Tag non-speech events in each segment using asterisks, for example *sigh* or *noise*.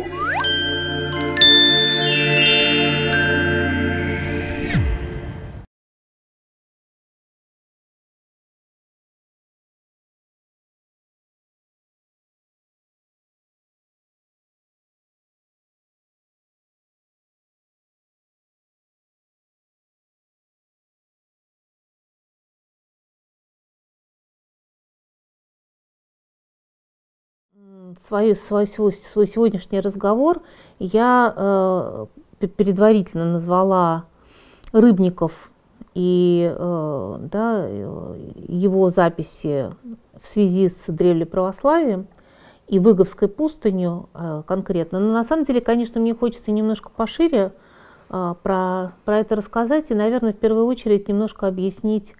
Música hum? Свой, свой, свой, свой сегодняшний разговор я э, предварительно назвала Рыбников и э, да, э, его записи в связи с древлеправославием и Выговской пустынью э, конкретно. Но на самом деле, конечно, мне хочется немножко пошире э, про, про это рассказать и, наверное, в первую очередь немножко объяснить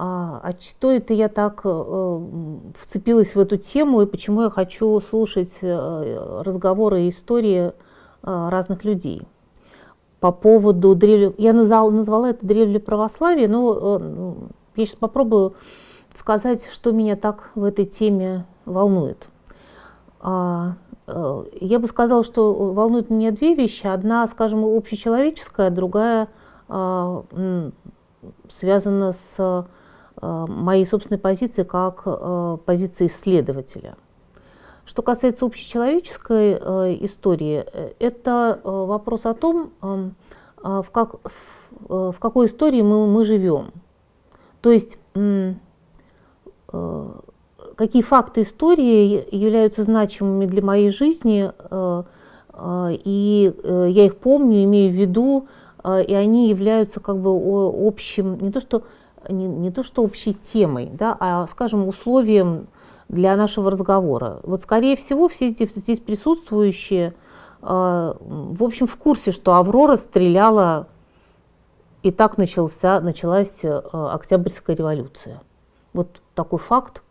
а, а что это я так э, вцепилась в эту тему и почему я хочу слушать э, разговоры и истории э, разных людей. По поводу древли... Я назвала, назвала это древле православие, но э, ну, я сейчас попробую сказать, что меня так в этой теме волнует. А, э, я бы сказала, что волнуют меня две вещи. Одна, скажем, общечеловеческая, другая э, связана с Э, моей собственной позиции как э, позиции исследователя. Что касается общечеловеческой э, истории, это вопрос о том, эм, а в, как, в, какой истории мы, мы живем. То есть какие факты истории являются значимыми для моей жизни, и я их помню, имею в виду, и они являются как бы общим, не то что не, не то что общей темой, да, а, скажем, условием для нашего разговора. Вот, скорее всего, все здесь присутствующие, э, в общем, в курсе, что Аврора стреляла, и так начался, началась э, Октябрьская революция. Вот такой факт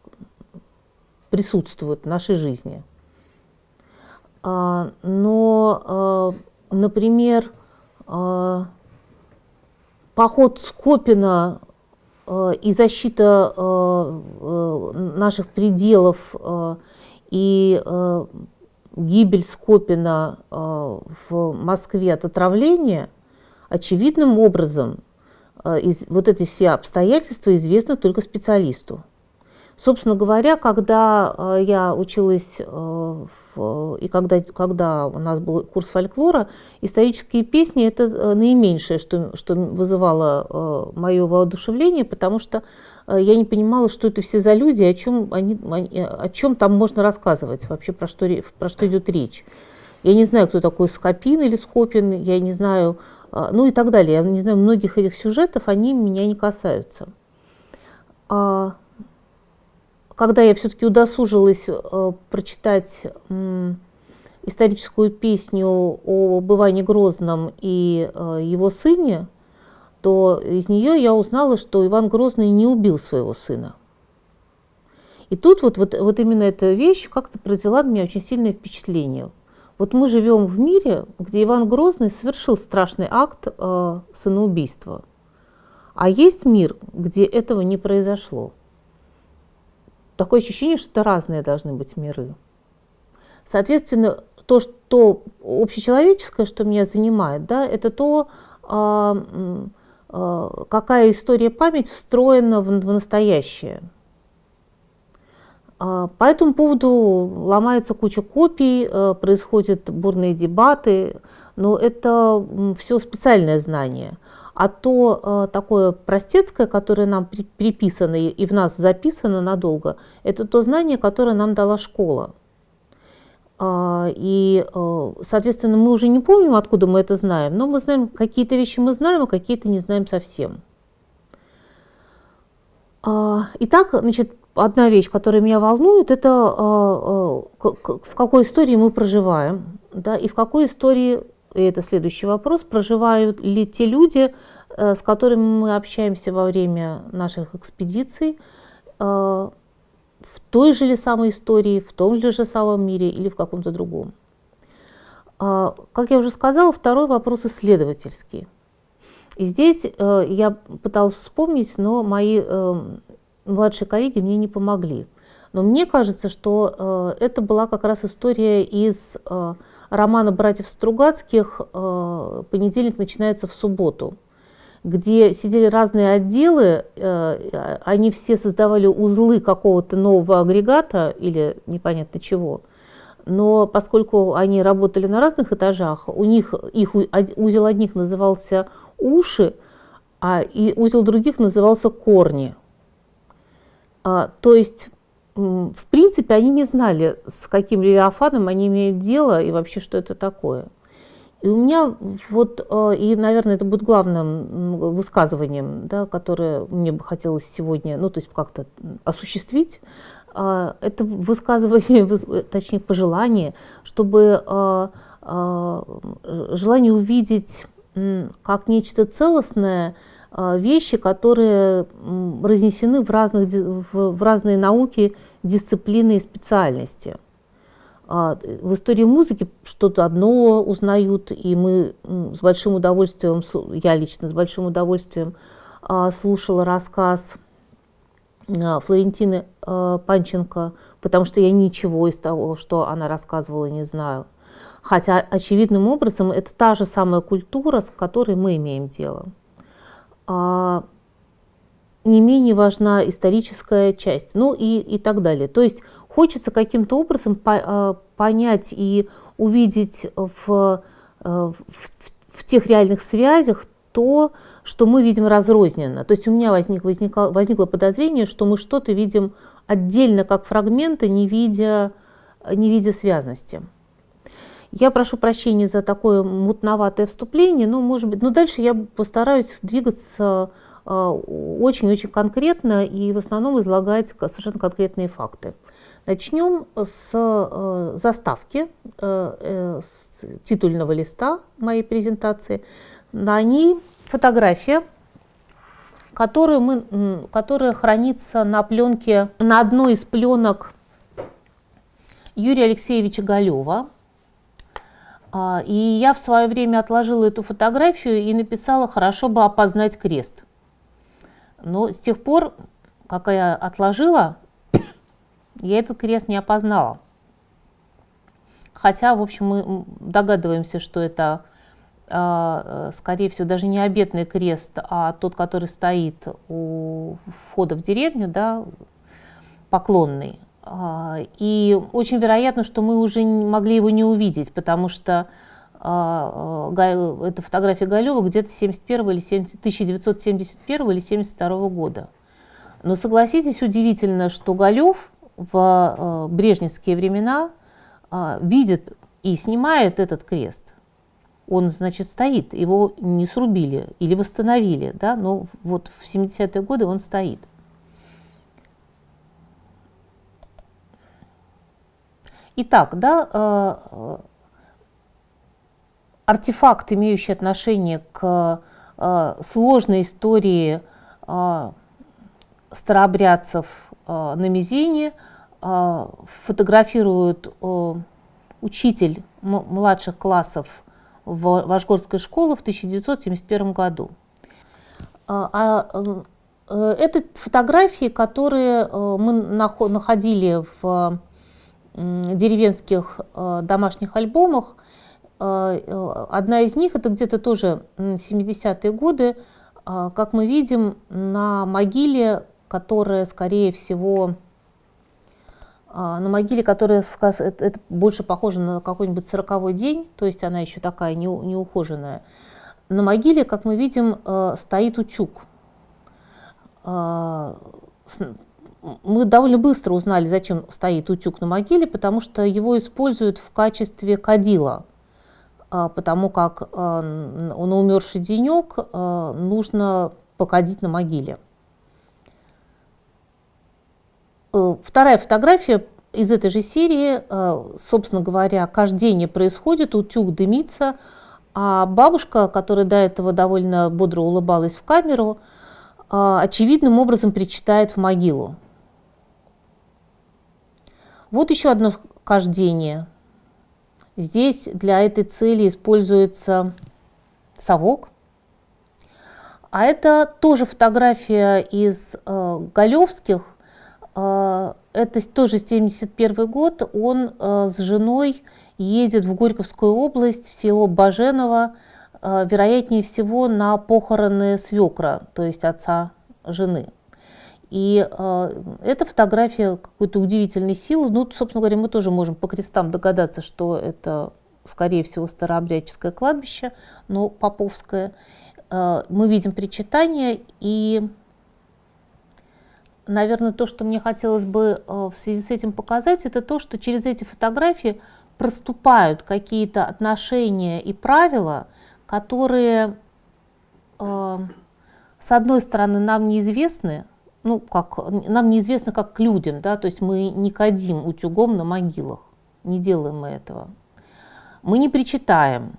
присутствует в нашей жизни. А, но, э, например, а, поход Скопина Э, и защита э, э, наших пределов и гибель Скопина в Москве от отравления очевидным образом вот эти все обстоятельства известны только специалисту. Собственно говоря, когда э, я училась э, в, э, и когда, когда у нас был курс фольклора, исторические песни – это наименьшее, что, что вызывало мое воодушевление, потому что я не понимала, что это все за люди, о чем, они, о чем там можно рассказывать, вообще про что, про что идет речь. Я не знаю, кто такой Скопин или Скопин, я не знаю, ну и так далее. Я не знаю, многих этих сюжетов, они меня не касаются. А когда я все-таки удосужилась э, прочитать э, историческую песню о бывании Грозном и э, его сыне, то из нее я узнала, что Иван Грозный не убил своего сына. И тут вот, вот, вот именно эта вещь как-то произвела на меня очень сильное впечатление. Вот мы живем в мире, где Иван Грозный совершил страшный акт э, самоубийства. А есть мир, где этого не произошло такое ощущение, что это разные должны быть миры. Соответственно, то, что общечеловеческое, что меня занимает, да, это то, а, а, какая история память встроена в, в настоящее. А, по этому поводу ломается куча копий, происходят бурные дебаты, но это все специальное знание а то э, такое простецкое, которое нам приписано и в нас записано надолго, это то знание, которое нам дала школа. А, и, э, соответственно, мы уже не помним, откуда мы это знаем, но мы знаем, какие-то вещи мы знаем, а какие-то не знаем совсем. А, итак, значит, одна вещь, которая меня волнует, это э, в какой истории мы проживаем, да, и в какой истории и это следующий вопрос, проживают ли те люди, э, с которыми мы общаемся во время наших экспедиций, э, в той же ли самой истории, в том ли же самом мире или в каком-то другом. А, как я уже сказала, второй вопрос исследовательский. И здесь э, я пыталась вспомнить, но мои младшие коллеги мне не помогли. Но мне кажется, что э, это была как раз история из э, романа братьев Стругацких э, «Понедельник начинается в субботу», где сидели разные отделы, э, а, они все создавали узлы какого-то нового агрегата или непонятно чего. Но поскольку они работали на разных этажах, у них их узел одних назывался уши, а и узел других назывался корни. А, то есть в принципе, они не знали, с каким левиафаном они имеют дело и вообще, что это такое. И у меня вот, э, и, наверное, это будет главным высказыванием, да, которое мне бы хотелось сегодня, ну, то есть как-то осуществить, а, это высказывание, *laughs* точнее, пожелание, чтобы э, э, желание увидеть как нечто целостное – а, вещи, которые разнесены в, разных, в разные науки, дисциплины и специальности. А, в истории музыки что-то одно узнают, и мы с большим удовольствием, я лично с большим удовольствием а, слушала рассказ Флорентины Панченко, потому что я ничего из того, что она рассказывала, не знаю. Хотя очевидным образом это та же самая культура, с которой мы имеем дело а не менее важна историческая часть, ну и, и так далее. То есть хочется каким-то образом по, а, понять и увидеть а, в, в, в тех реальных связях то, что мы видим разрозненно. То есть у меня возник, возникло, возникло подозрение, что мы что-то видим отдельно, как фрагменты, не видя, не видя связности. Я прошу прощения за такое мутноватое вступление, но, может быть, но дальше я постараюсь двигаться а, очень-очень конкретно и в основном излагать совершенно конкретные факты. Начнем с а, заставки а, э, с титульного листа моей презентации. На ней фотография, которую мы, которая хранится на пленке, на одной из пленок Юрия Алексеевича Галева, а, и я в свое время отложила эту фотографию и написала «Хорошо бы опознать крест». Но с тех пор, как я отложила, я этот крест не опознала. Хотя, в общем, мы догадываемся, что это, а, э, скорее всего, даже не обетный крест, а тот, который стоит у входа в деревню, да, поклонный. А, и очень вероятно, что мы уже могли его не увидеть, потому что а, а, это фотография Галева где-то 71 или 70, 1971 или 72 года. Но согласитесь, удивительно, что Галев в брежневские времена видит и снимает этот крест. Он, значит, стоит, его не срубили или восстановили, да, но вот в 70-е годы он стоит. Итак, да, э, э, артефакт, имеющий отношение к э, сложной истории старообрядцев на Мизине, фотографирует учитель младших классов в Вашгорской школе в 1971 году. А это фотографии, которые мы находили в деревенских э, домашних альбомах. Э, э, одна из них, это где-то тоже 70-е годы, как мы видим, на могиле, которая, скорее всего, на могиле, которая это больше похожа на какой-нибудь сороковой день, то есть она еще такая не, неухоженная. На могиле, как мы видим, стоит утюг мы довольно быстро узнали, зачем стоит утюг на могиле, потому что его используют в качестве кадила, а, потому как а, на умерший денек а, нужно покадить на могиле. Э, вторая фотография из этой же серии, э, собственно говоря, кождение происходит, утюг дымится, а бабушка, которая до этого довольно бодро улыбалась в камеру, очевидным образом причитает в могилу. Вот еще одно кождение. Здесь для этой цели используется совок. А это тоже фотография из э, Галевских. Э, это тоже 71 год. Он э, с женой едет в Горьковскую область, в село Баженово, э, вероятнее всего, на похороны свекра, то есть отца жены. И э, эта фотография какой-то удивительной силы. Ну, собственно говоря, мы тоже можем по крестам догадаться, что это, скорее всего, старообрядческое кладбище, но поповское. Э, мы видим причитание, и, наверное, то, что мне хотелось бы э, в связи с этим показать, это то, что через эти фотографии проступают какие-то отношения и правила, которые, э, с одной стороны, нам неизвестны, ну, как, нам неизвестно, как к людям, да, то есть мы не кадим утюгом на могилах, не делаем мы этого. Мы не причитаем,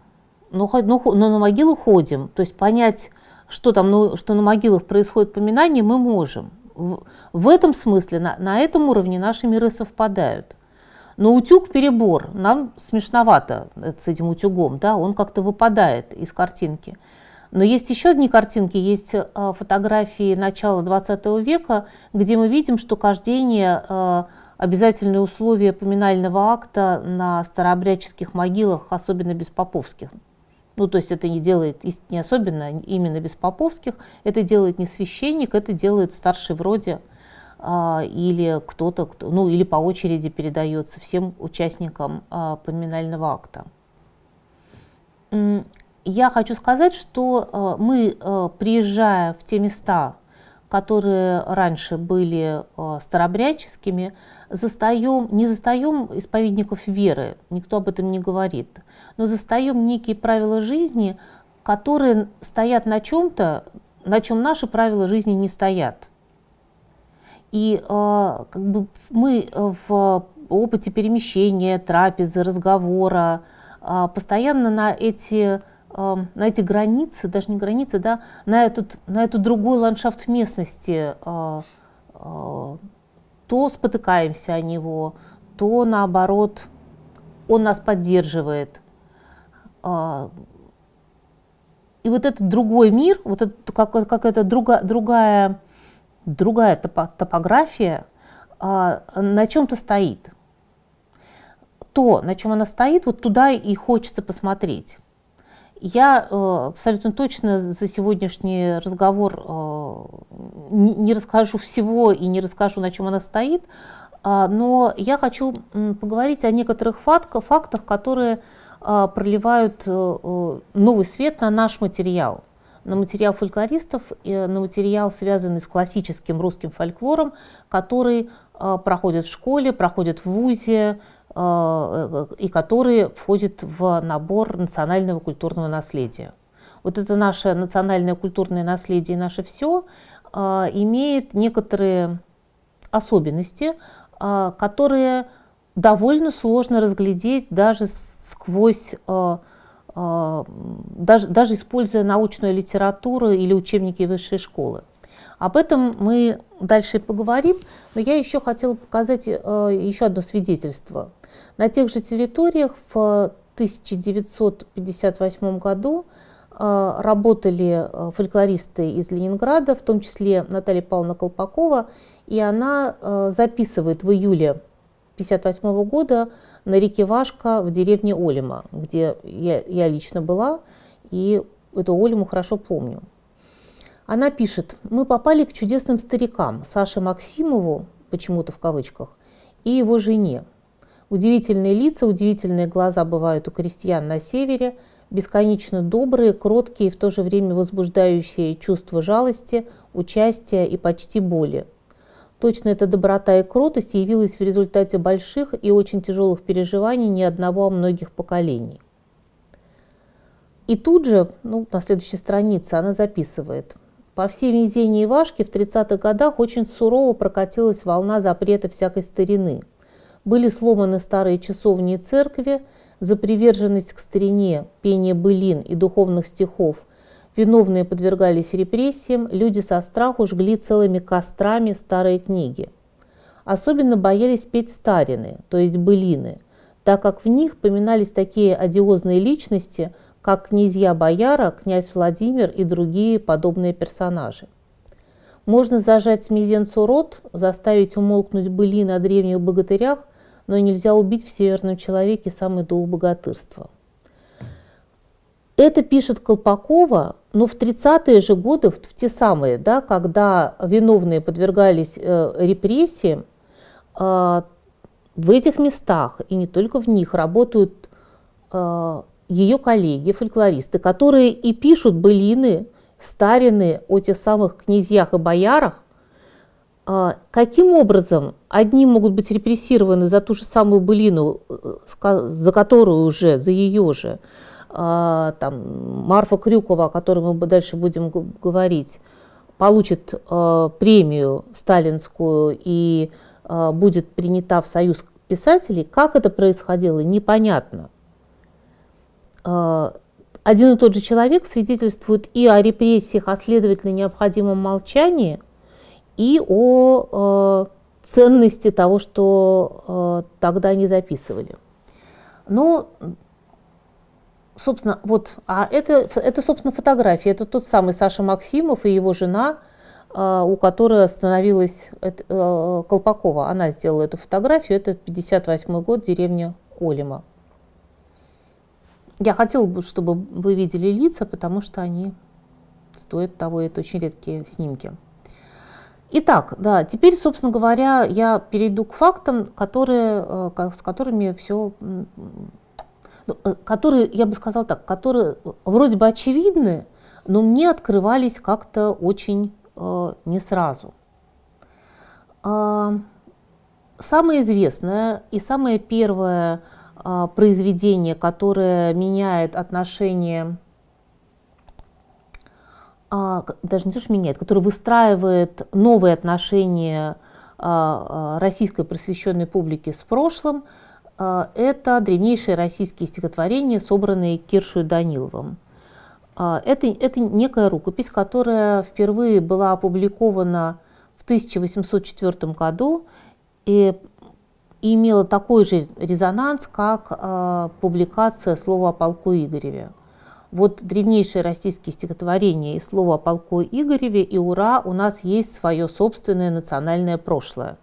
но, но, но на могилу ходим, то есть понять, что там, ну, что на могилах происходит поминание, мы можем. В, в этом смысле, на, на этом уровне наши миры совпадают. Но утюг перебор, нам смешновато э, с этим утюгом, да, он как-то выпадает из картинки. Но есть еще одни картинки, есть э, фотографии начала 20 века, где мы видим, что каждение э, обязательные условия поминального акта на старообрядческих могилах, особенно беспоповских. Ну, то есть это не делает, не особенно именно беспоповских, это делает не священник, это делает старший вроде а, или кто-то, кто, ну, или по очереди передается всем участникам а, поминального акта я хочу сказать, что э, мы, э, приезжая в те места, которые раньше были э, старобрядческими, застаем, не застаем исповедников веры, никто об этом не говорит, но застаем некие правила жизни, которые стоят на чем-то, на чем наши правила жизни не стоят. И как бы мы в опыте перемещения, трапезы, разговора постоянно на эти на эти границы, даже не границы, да, на этот, на эту другой ландшафт местности а, а, то спотыкаемся о него, то наоборот он нас поддерживает. А, и вот этот другой мир, вот это, как, как это друга, другая, другая топография, на чем-то стоит. То, на чем она стоит, вот туда и хочется посмотреть. Я э, абсолютно точно за сегодняшний разговор э, не расскажу всего и не расскажу, на чем она стоит, а, но я хочу поговорить о некоторых фактах, которые а, проливают э, новый свет на наш материал, на материал фольклористов, на материал, связанный с классическим русским фольклором, который а, проходит в школе, проходит в ВУЗе, Э, э, и который входит в набор национального культурного наследия. Вот это наше национальное культурное наследие и наше все э, имеет некоторые особенности, которые довольно сложно разглядеть даже сквозь, даже, даже используя научную литературу или учебники высшей школы. Об этом мы дальше поговорим, но я еще хотела показать еще одно свидетельство на тех же территориях в 1958 году э, работали э, фольклористы из Ленинграда, в том числе Наталья Павловна Колпакова, и она э, записывает в июле 1958 года на реке Вашка в деревне Олима, где я, я лично была, и эту Олиму хорошо помню. Она пишет, мы попали к чудесным старикам, Саше Максимову, почему-то в кавычках, и его жене, Удивительные лица, удивительные глаза бывают у крестьян на севере, бесконечно добрые, кроткие и в то же время возбуждающие чувство жалости, участия и почти боли. Точно эта доброта и кротость явилась в результате больших и очень тяжелых переживаний не одного, а многих поколений. И тут же, ну, на следующей странице, она записывает. По всей везении Ивашки в 30-х годах очень сурово прокатилась волна запрета всякой старины – были сломаны старые часовни и церкви, за приверженность к старине, пение былин и духовных стихов виновные подвергались репрессиям, люди со страху жгли целыми кострами старые книги. Особенно боялись петь старины, то есть былины, так как в них поминались такие одиозные личности, как князья Бояра, князь Владимир и другие подобные персонажи. Можно зажать мизинцу рот, заставить умолкнуть былины о древних богатырях но нельзя убить в северном человеке самый дух богатырства. Это пишет Колпакова, но в 30-е же годы, в те самые, да, когда виновные подвергались э, репрессиям, э, а, в этих местах и не только в них работают э, а, ее коллеги, фольклористы, которые и пишут былины, старины о тех самых князьях и боярах, а, каким образом одни могут быть репрессированы за ту же самую былину, э, за которую уже, за ее же, а, там, Марфа Крюкова, о которой мы дальше будем говорить, получит э, премию сталинскую и э, будет принята в Союз писателей, как это происходило, непонятно. А, один и тот же человек свидетельствует и о репрессиях, а следовательно необходимом молчании – и о э, ценности того, что э, тогда они записывали. Но ну, собственно, вот, а это, это, собственно, фотография. Это тот самый Саша Максимов и его жена, э, у которой остановилась Колпакова. Она сделала эту фотографию. Это 58 год, деревня Олима. Я хотела бы, чтобы вы видели лица, потому что они стоят того, это очень редкие снимки. Итак, да, теперь, собственно говоря, я перейду к фактам, которые, э, с которыми все ну, э, которые, я бы сказала так, которые э, вроде бы очевидны, но мне открывались как-то очень не сразу. А, самое известное и самое первое а, произведение, которое меняет отношение а, даже не то, что меняет, который выстраивает новые отношения а, а, российской просвещенной публики с прошлым, это древнейшие российские стихотворения, собранные Киршою Даниловым. Это, это некая рукопись, которая впервые была опубликована в 1804 году и, и имела такой же резонанс, как публикация «Слово о полку Игореве» вот древнейшие российские стихотворения и слово о полку Игореве и «Ура» у нас есть свое собственное национальное прошлое.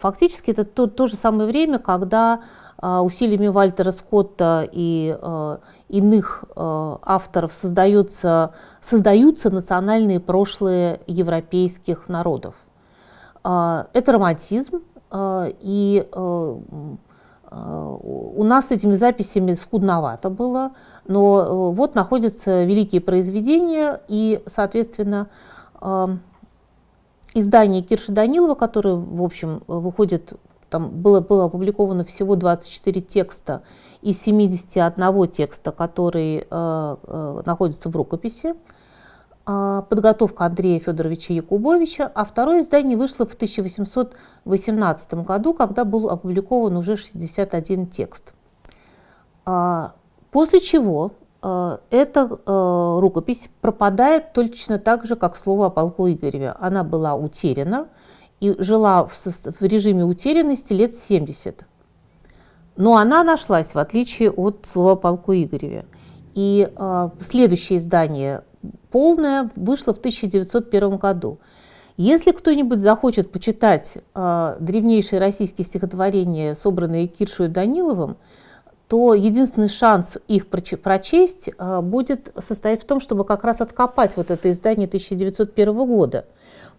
Фактически это то, то же самое время, когда э, усилиями Вальтера Скотта и э, иных э, авторов создаются, создаются национальные прошлые европейских народов. Э, это романтизм, э, и э, у нас с этими записями скудновато было, но э, вот находятся великие произведения, и, соответственно, эм, издание Кирши Данилова, которое, в общем, выходит, там было, было опубликовано всего 24 текста из 71 текста, который э, э, находится в рукописи. А, подготовка Андрея Федоровича Якубовича, а второе издание вышло в 1818 году, когда был опубликован уже 61 текст. А, после чего а, эта рукопись пропадает точно так же, как слово о полку Игореве. Она была утеряна и жила в режиме утерянности лет 70. Но она нашлась, в отличие от слова о полку Игореве. И э, следующее издание полная вышла в 1901 году. Если кто-нибудь захочет почитать э, древнейшие российские стихотворения, собранные Киршу и Даниловым, то единственный шанс их прочесть э, будет состоять в том, чтобы как раз откопать вот это издание 1901 года.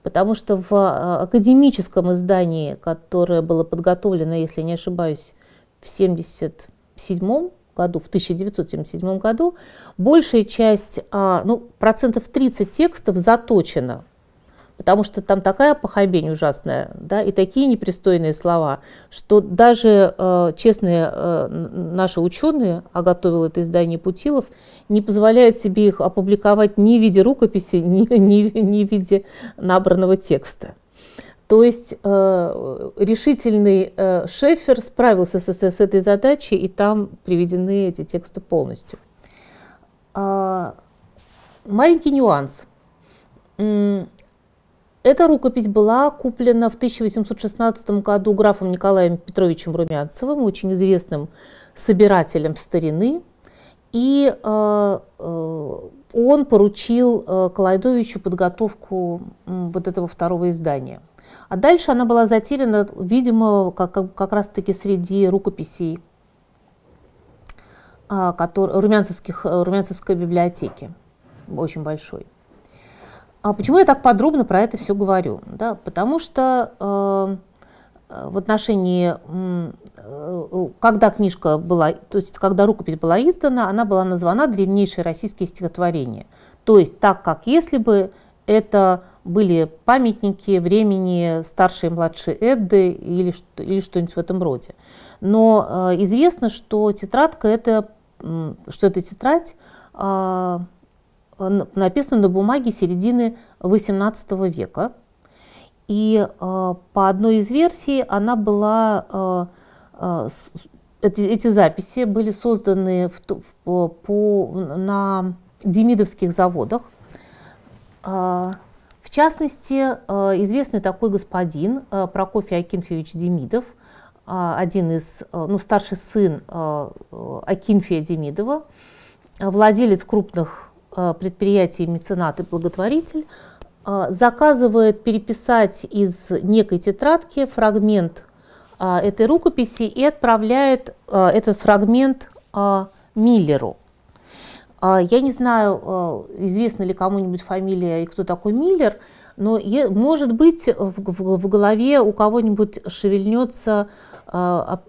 Потому что в э, академическом издании, которое было подготовлено, если не ошибаюсь, в 1977 году, в 1977 году, большая часть, а, ну, процентов 30 текстов заточена, потому что там такая похабень ужасная, да, и такие непристойные слова, что даже э, честные э, наши ученые, а готовил это издание Путилов, не позволяют себе их опубликовать ни в виде рукописи, ни, *laughs* ни, ни в виде набранного текста. То есть э, решительный э, Шефер справился с, с этой задачей, и там приведены эти тексты полностью. А, маленький нюанс. Эта рукопись была куплена в 1816 году графом Николаем Петровичем Румянцевым, очень известным собирателем старины, и э, э, он поручил э, Колойдовичу подготовку э, вот этого второго издания – а дальше она была затеряна, видимо, как, как раз-таки среди рукописей а, который, румянцевских, э, румянцевской библиотеки, очень большой. А почему я так подробно про это все говорю? Да, потому что э, э в отношении, э, когда книжка была, то есть когда рукопись была издана, она была названа древнейшее российское стихотворение. То есть так, как если бы это были памятники времени старшей и младшей Эдды или, или что-нибудь в этом роде. Но э, известно, что тетрадка это, что это тетрадь э, написана на бумаге середины XVIII века. И э, по одной из версий она была, э, э, эти, эти записи были созданы в, в, по, на демидовских заводах а, в частности, а, известный такой господин а, Прокофий Акинфеевич Демидов, один из, ну, старший сын Акинфия Демидова, владелец крупных предприятий, меценат и благотворитель, заказывает переписать из некой тетрадки фрагмент этой рукописи и отправляет этот фрагмент Миллеру. А, я не знаю, а, известна ли кому-нибудь фамилия и кто такой Миллер, но, может быть, э, в голове у кого-нибудь шевельнется а,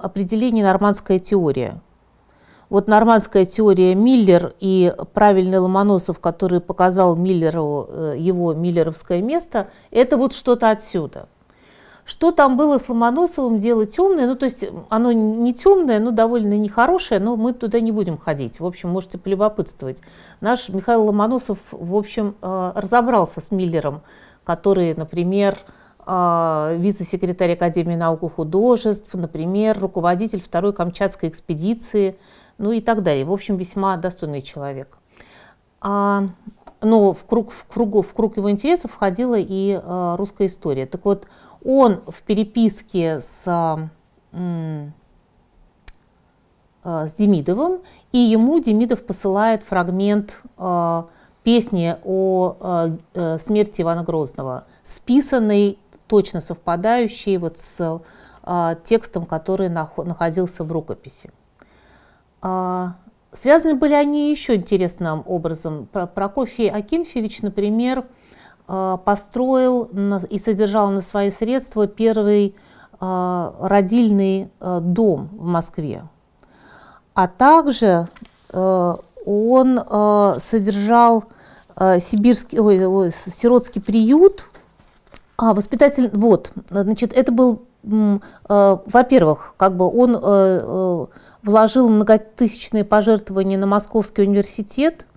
определение нормандская теория. Вот нормандская теория Миллер и правильный Ломоносов, который показал Миллеру э, его миллеровское место, это вот что-то отсюда – что там было с Ломоносовым, дело темное, ну то есть оно не темное, но довольно нехорошее, но мы туда не будем ходить. В общем, можете полюбопытствовать. Наш Михаил Ломоносов, в общем, э, разобрался с Миллером, который, например, э, вице-секретарь Академии наук и художеств, например, руководитель второй Камчатской экспедиции, ну и так далее. В общем, весьма достойный человек. А, но ну, в круг, в, кругу, в круг его интересов входила и а, русская история. Так вот, он в переписке с, э, с Демидовым, и ему Демидов посылает фрагмент э, песни о э, смерти Ивана Грозного, списанный, точно совпадающий вот с текстом, который находился в рукописи. А, связаны были они еще интересным образом. Прокофий Акинфевич, например, Э, построил и содержал на свои средства первый э, родильный э, дом в Москве. А также он содержал сибирский, ой, ой, сиротский приют. А, воспитатель, вот, значит, это был, во-первых, как бы он вложил многотысячные пожертвования на Московский университет –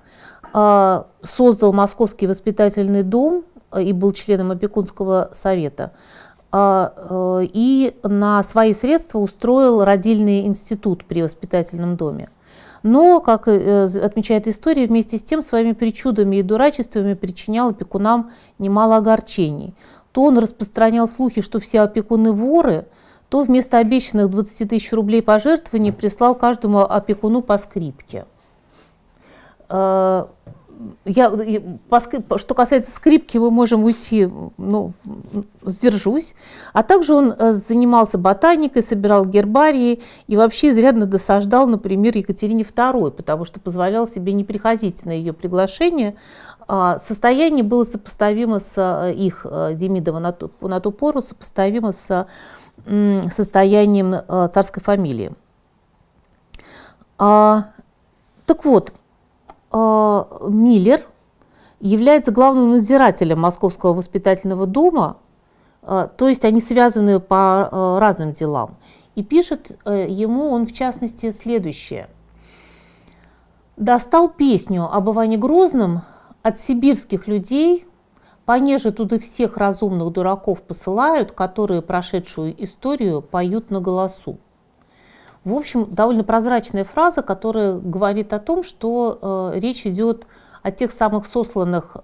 а, создал Московский воспитательный дом э, и был членом опекунского совета. А, э, и на свои средства устроил родильный институт при воспитательном доме. Но, как э, отмечает история, вместе с тем своими причудами и дурачествами причинял опекунам немало огорчений. То он распространял слухи, что все опекуны воры, то вместо обещанных 20 тысяч рублей пожертвований прислал каждому опекуну по скрипке. Э, я, что касается скрипки, мы можем уйти, ну, сдержусь. А также он э, занимался ботаникой, собирал гербарии и вообще изрядно досаждал, например, Екатерине II, потому что позволял себе не приходить на ее приглашение. А состояние было сопоставимо с э, их, Демидова на ту, на ту пору, сопоставимо с состоянием царской фамилии. А, так вот, а, Миллер является главным надзирателем Московского воспитательного дома, а, то есть они связаны по а, разным делам. И пишет э, ему он в частности следующее. «Достал песню об Иване Грозном от сибирских людей, понеже туда всех разумных дураков посылают, которые прошедшую историю поют на голосу. В общем, довольно прозрачная фраза, которая говорит о том, что э, речь идет о тех самых сосланных э,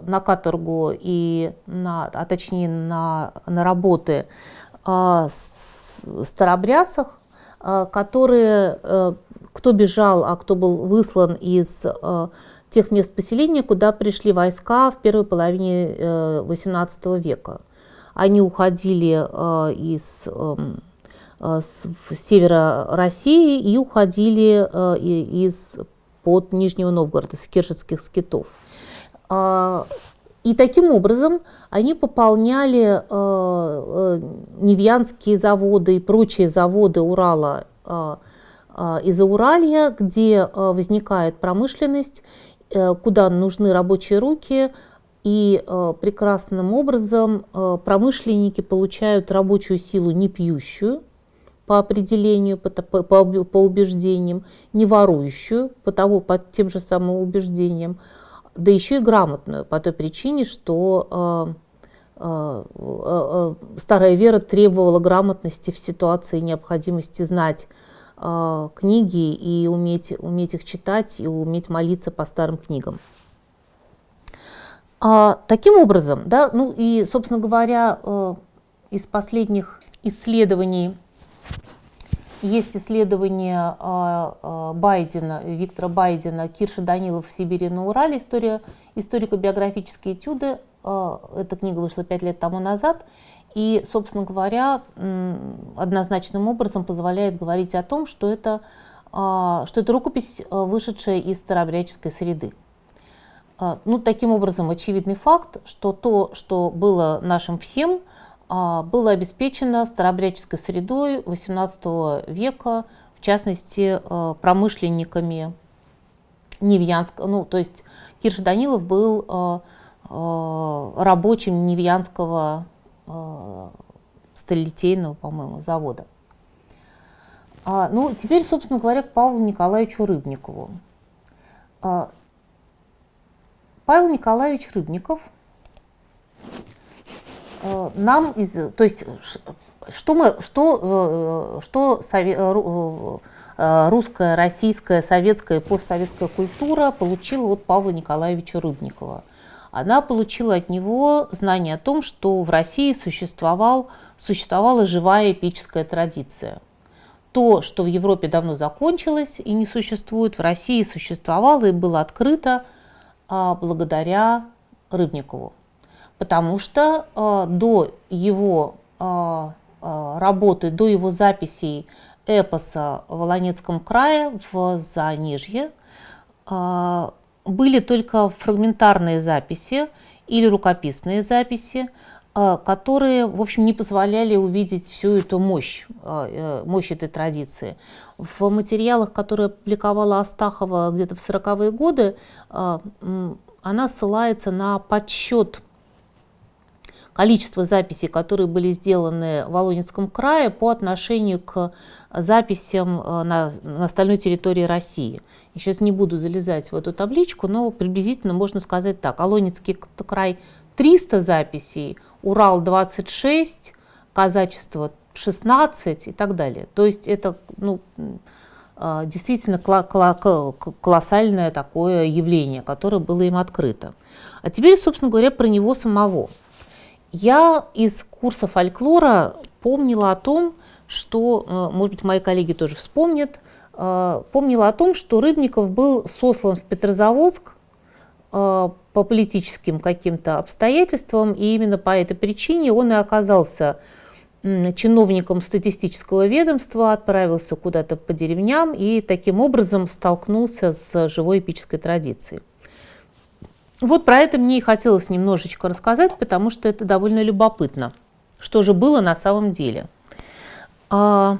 на каторгу и на, а точнее на, на работы э, старобрядцах, э, которые э, кто бежал, а кто был выслан из э, тех мест поселения, куда пришли войска в первой половине XVIII э, века. Они уходили э, из э, Э, в севера России и уходили э, из под Нижнего Новгорода, с киршицких скитов. А, и таким образом они пополняли э, Невьянские заводы и прочие заводы Урала из Уралья, где возникает промышленность, куда нужны рабочие руки, и прекрасным образом промышленники получают рабочую силу не пьющую, по определению, по, по, по убеждениям, не ворующую по, того, по тем же самым убеждениям, да еще и грамотную по той причине, что э, э, э, старая вера требовала грамотности в ситуации необходимости знать э, книги и уметь, уметь их читать и уметь молиться по старым книгам. А, таким образом, да, ну и, собственно говоря, э, из последних исследований есть исследование а, а, Байдена, Виктора Байдена, Кирша Данилов в Сибири на Урале, история, историко-биографические этюды. А, эта книга вышла пять лет тому назад и, собственно говоря, однозначным образом позволяет говорить о том, что это, что это рукопись, вышедшая из старообрядческой среды. Ну, таким образом, очевидный факт, что то, что было нашим всем – а, было обеспечено старообрядческой средой XVIII века, в частности, э, промышленниками Невьянска. Ну, то есть Кирш Данилов был э, э, рабочим Невьянского столетейного, по-моему, завода. А, ну, теперь, собственно говоря, к Павлу Николаевичу Рыбникову. А, Павел Николаевич Рыбников – Э, нам, из, то есть, что мы, что, э, что э, русская, российская, советская постсоветская культура получила от Павла Николаевича Рыбникова. Она получила от него знание о том, что в России существовал, существовала живая эпическая традиция. То, что в Европе давно закончилось и не существует, в России существовало и было открыто а, благодаря Рыбникову потому что э, до его э, э, работы, до его записей эпоса в Волонецком крае, в Занижье, э, были только фрагментарные записи или рукописные записи, э, которые, в общем, не позволяли увидеть всю эту мощь, э, э мощь этой традиции. В материалах, которые публиковала Астахова где-то в 40-е годы, э, она ссылается на подсчет количество записей, которые были сделаны в Волонецком крае по отношению к записям э, на, на остальной территории России. Я сейчас не буду залезать в эту табличку, но приблизительно можно сказать так. Алонецкий край 300 записей, Урал 26, казачество 16 и так далее. То есть это ну, э, действительно колоссальное такое явление, которое было им открыто. А теперь, собственно говоря, про него самого. Я из курса фольклора помнила о том, что, э, может быть, мои коллеги тоже вспомнят, э, помнила о том, что Рыбников был сослан в Петрозаводск э, по политическим каким-то обстоятельствам, и именно по этой причине он и оказался чиновником статистического ведомства, отправился куда-то по деревням и таким образом столкнулся с живой эпической традицией. Вот про это мне и хотелось немножечко рассказать, потому что это довольно любопытно, что же было на самом деле. А,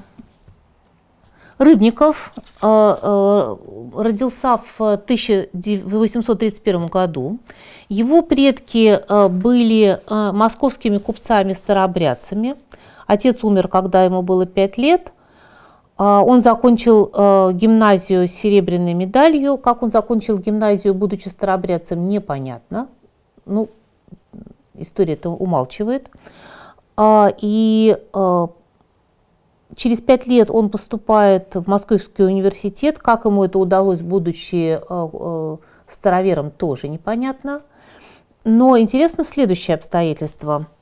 Рыбников а, а, родился в 1831 году. Его предки были московскими купцами-старообрядцами. Отец умер, когда ему было 5 лет – а, он закончил э, гимназию с серебряной медалью. Как он закончил гимназию, будучи старообрядцем, непонятно. Ну, история это умалчивает. А, и э, через пять лет он поступает в Московский университет. Как ему это удалось, будучи э, старовером, тоже непонятно. Но интересно следующее обстоятельство –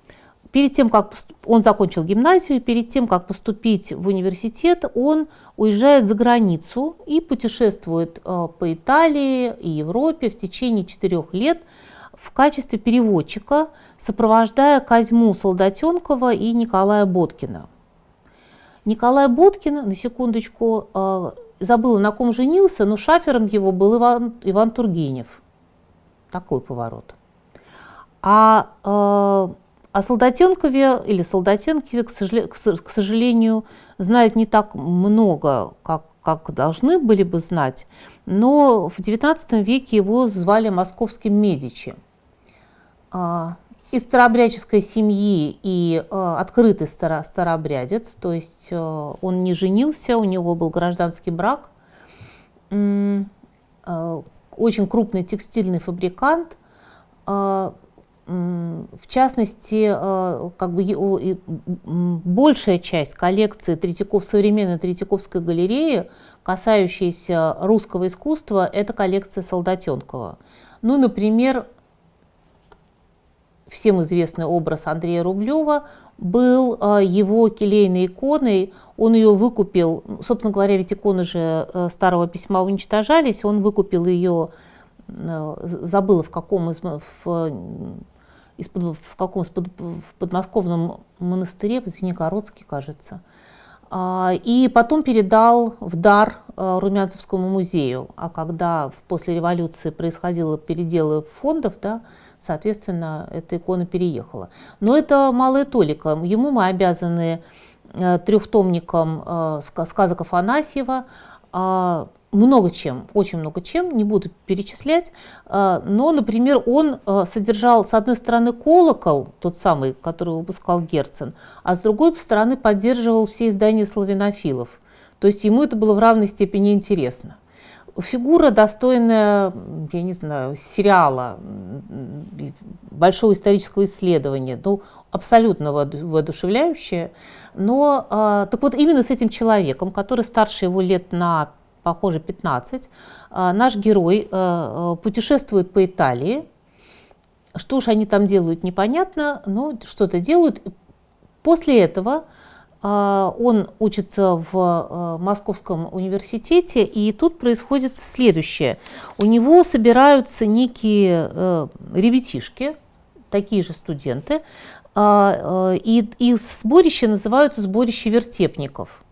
перед тем, как он закончил гимназию, перед тем, как поступить в университет, он уезжает за границу и путешествует э, по Италии и Европе в течение четырех лет в качестве переводчика, сопровождая Козьму Солдатенкова и Николая Боткина. Николай Боткин, на секундочку, э, забыла, на ком женился, но шафером его был Иван, Иван Тургенев. Такой поворот. А э, о а Солдатенкове или Солдатенкове, к, сожале- к сожалению, знают не так много, как, как должны были бы знать, но в XIX веке его звали московским Медичи. А, из старообрядческой семьи и а, открытый старо- старообрядец, то есть он не женился, у него был гражданский брак, очень крупный текстильный фабрикант – в частности, э, как бы большая часть коллекции Третьяков, современной Третьяковской галереи, касающаяся русского искусства, это коллекция Солдатенкова. Ну, например, всем известный образ Андрея Рублева был э, его келейной иконой. Он ее выкупил, собственно говоря, ведь иконы же э, старого письма уничтожались, он выкупил ее забыла в каком из в из под, в каком под, в подмосковном монастыре, Звенигородске, кажется. А, и потом передал в дар э, Румянцевскому музею. А когда после революции происходило переделы фондов, да, соответственно, эта икона переехала. Но это малая толика. Ему мы обязаны э, трехтомником э, сказок Афанасьева, а много чем, очень много чем, не буду перечислять, а, но, например, он а, содержал, с одной стороны, колокол, тот самый, который выпускал Герцен, а с другой стороны, поддерживал все издания славянофилов. То есть ему это было в равной степени интересно. Фигура, достойная, я не знаю, сериала, большого исторического исследования, ну, абсолютно воодушевляющая. Но, а, так вот, именно с этим человеком, который старше его лет на похоже, 15, а, наш герой э, э, путешествует по Италии. Что уж они там делают, непонятно, но что-то делают. После этого а, он учится в э, Московском университете, и тут происходит следующее. У него собираются некие ребятишки, такие же студенты, а, и их сборище называют сборище вертепников.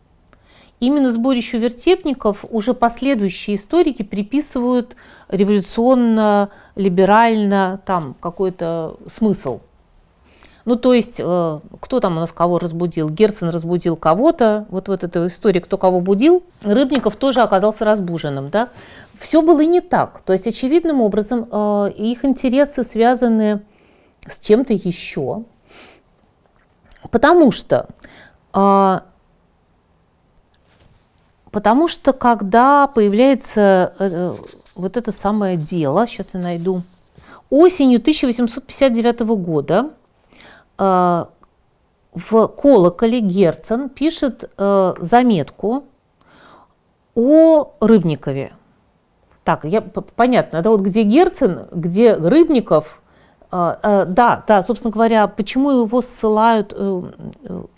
Именно сборищу вертепников уже последующие историки приписывают революционно, либерально, там какой-то смысл. Ну, то есть, э, кто там у нас кого разбудил? Герцен разбудил кого-то, вот, вот эта история, кто кого будил. Рыбников тоже оказался разбуженным, да. Все было не так. То есть, очевидным образом, э, их интересы связаны с чем-то еще. Потому что э, Потому что когда появляется э, э вот это самое дело, сейчас я найду, осенью 1859 года э, в колоколе Герцен пишет э, заметку о Рыбникове. Так, я, понятно, да вот где Герцен, где Рыбников, э, э, да, да, собственно говоря, почему его ссылают,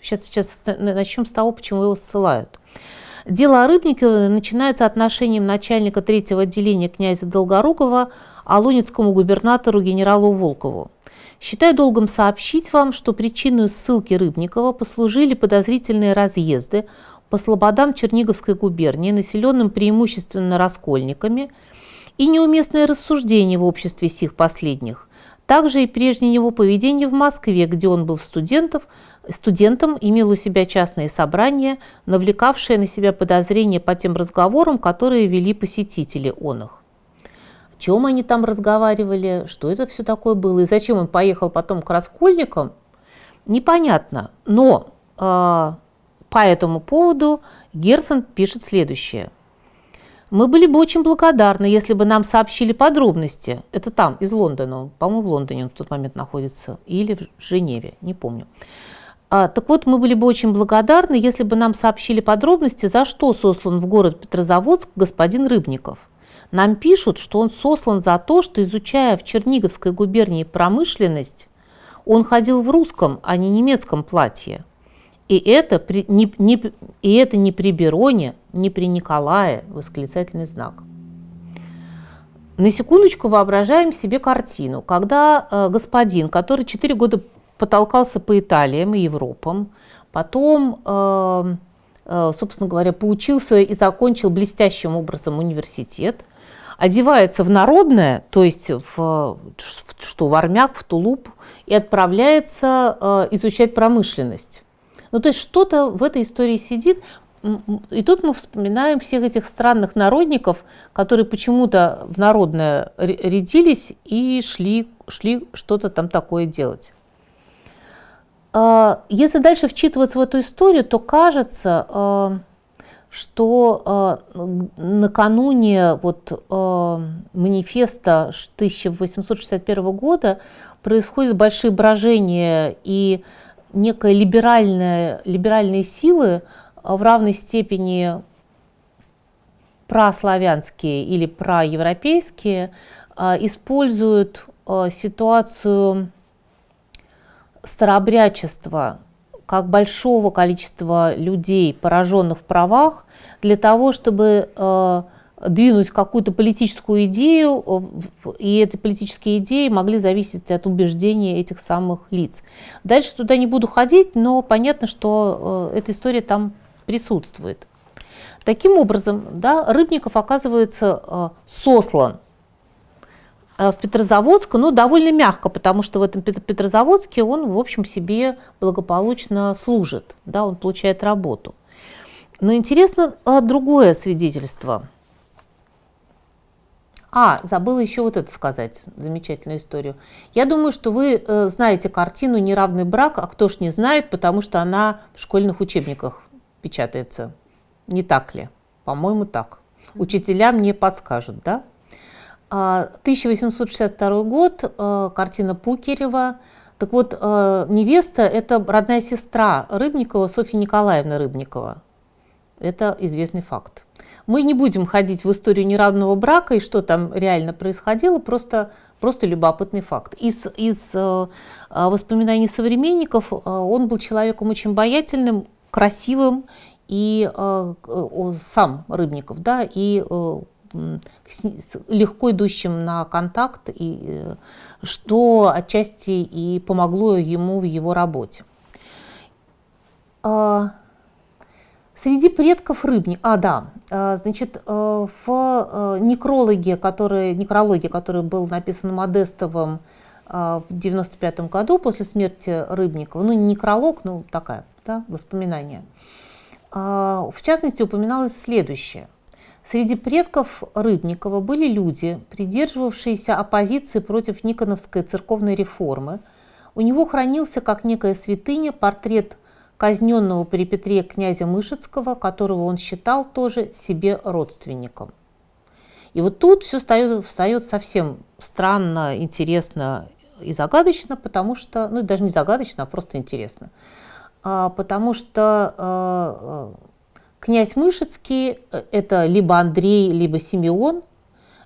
сейчас, сейчас начнем с того, почему его ссылают. Дело о Рыбникове э, начинается отношением начальника третьего отделения князя Долгорукова алунецкому губернатору генералу Волкову. Считаю долгом сообщить вам, что причиной ссылки Рыбникова послужили подозрительные разъезды по слободам Черниговской губернии, населенным преимущественно раскольниками, и неуместное рассуждение в обществе сих последних, также и прежнее его поведение в Москве, где он был студентов, Студентам имел у себя частные собрания, навлекавшие на себя подозрения по тем разговорам, которые вели посетители он их. О чем они там разговаривали, что это все такое было и зачем он поехал потом к раскольникам, непонятно. Но э, по этому поводу Герцен пишет следующее. Мы были бы очень благодарны, если бы нам сообщили подробности. Это там, из Лондона. По-моему, в Лондоне он в тот момент находится. Или в Женеве, не помню. А, так вот, мы были бы очень благодарны, если бы нам сообщили подробности, за что сослан в город Петрозаводск господин Рыбников. Нам пишут, что он сослан за то, что, изучая в Черниговской губернии промышленность, он ходил в русском, а не немецком платье. И это, при, не, не, и это не при Бероне, не при Николае, восклицательный знак. На секундочку воображаем себе картину, когда э, господин, который 4 года потолкался по Италиям и Европам, потом, э, э, собственно говоря, поучился и закончил блестящим образом университет, одевается в народное, то есть в, в что, в армяк, в тулуп, и отправляется э, изучать промышленность. Ну, то есть что-то в этой истории сидит. И тут мы вспоминаем всех этих странных народников, которые почему-то в народное рядились и шли, шли что-то там такое делать. А, если дальше вчитываться в эту историю, то кажется, а, что а, накануне вот, манифеста 1861 года происходят большие брожения и некая либеральная, либеральные силы в равной степени прославянские или проевропейские используют ситуацию старообрядчества как большого количества людей, пораженных в правах, для того, чтобы э, двинуть какую-то политическую идею, э, и эти политические идеи могли зависеть от убеждений этих самых лиц. Дальше туда не буду ходить, но понятно, что э, эта история там присутствует. Таким образом, да, Рыбников оказывается э, сослан Э, в Петрозаводск, но довольно мягко, потому что в этом Петрозаводске он, в общем, себе благополучно служит, да, он получает работу. Но интересно э, другое свидетельство. А, забыла еще вот это сказать, замечательную историю. Я думаю, что вы э, знаете картину «Неравный брак», а кто ж не знает, потому что она в школьных учебниках печатается. Не так ли? По-моему, так. Учителя мне подскажут, да? 1862 а, год, а, картина Пукерева. Так вот, а, невеста – это родная сестра Рыбникова, Софья Николаевна Рыбникова. Это известный факт. Мы не будем ходить в историю неравного брака и что там реально происходило, просто, просто любопытный факт. Из, из воспоминаний современников он был человеком очень боятельным красивым и сам Рыбников, да, и легко идущим на контакт, и, э, что отчасти и помогло ему в его работе. А, среди предков рыбни, а да, а, значит, э, в э, некрологе, который, некрологе, который был написан Модестовым в 95 году после смерти Рыбникова, ну не некролог, ну такая, да, воспоминание, а, в частности упоминалось следующее – Среди предков Рыбникова были люди, придерживавшиеся оппозиции против Никоновской церковной реформы. У него хранился как некая святыня портрет казненного при Петре князя Мышецкого, которого он считал тоже себе родственником. И вот тут все встает, встает совсем странно, интересно и загадочно, потому что, ну даже не загадочно, а просто интересно, а, потому что э, э, Князь Мышицкий э, – это либо Андрей, либо Симеон.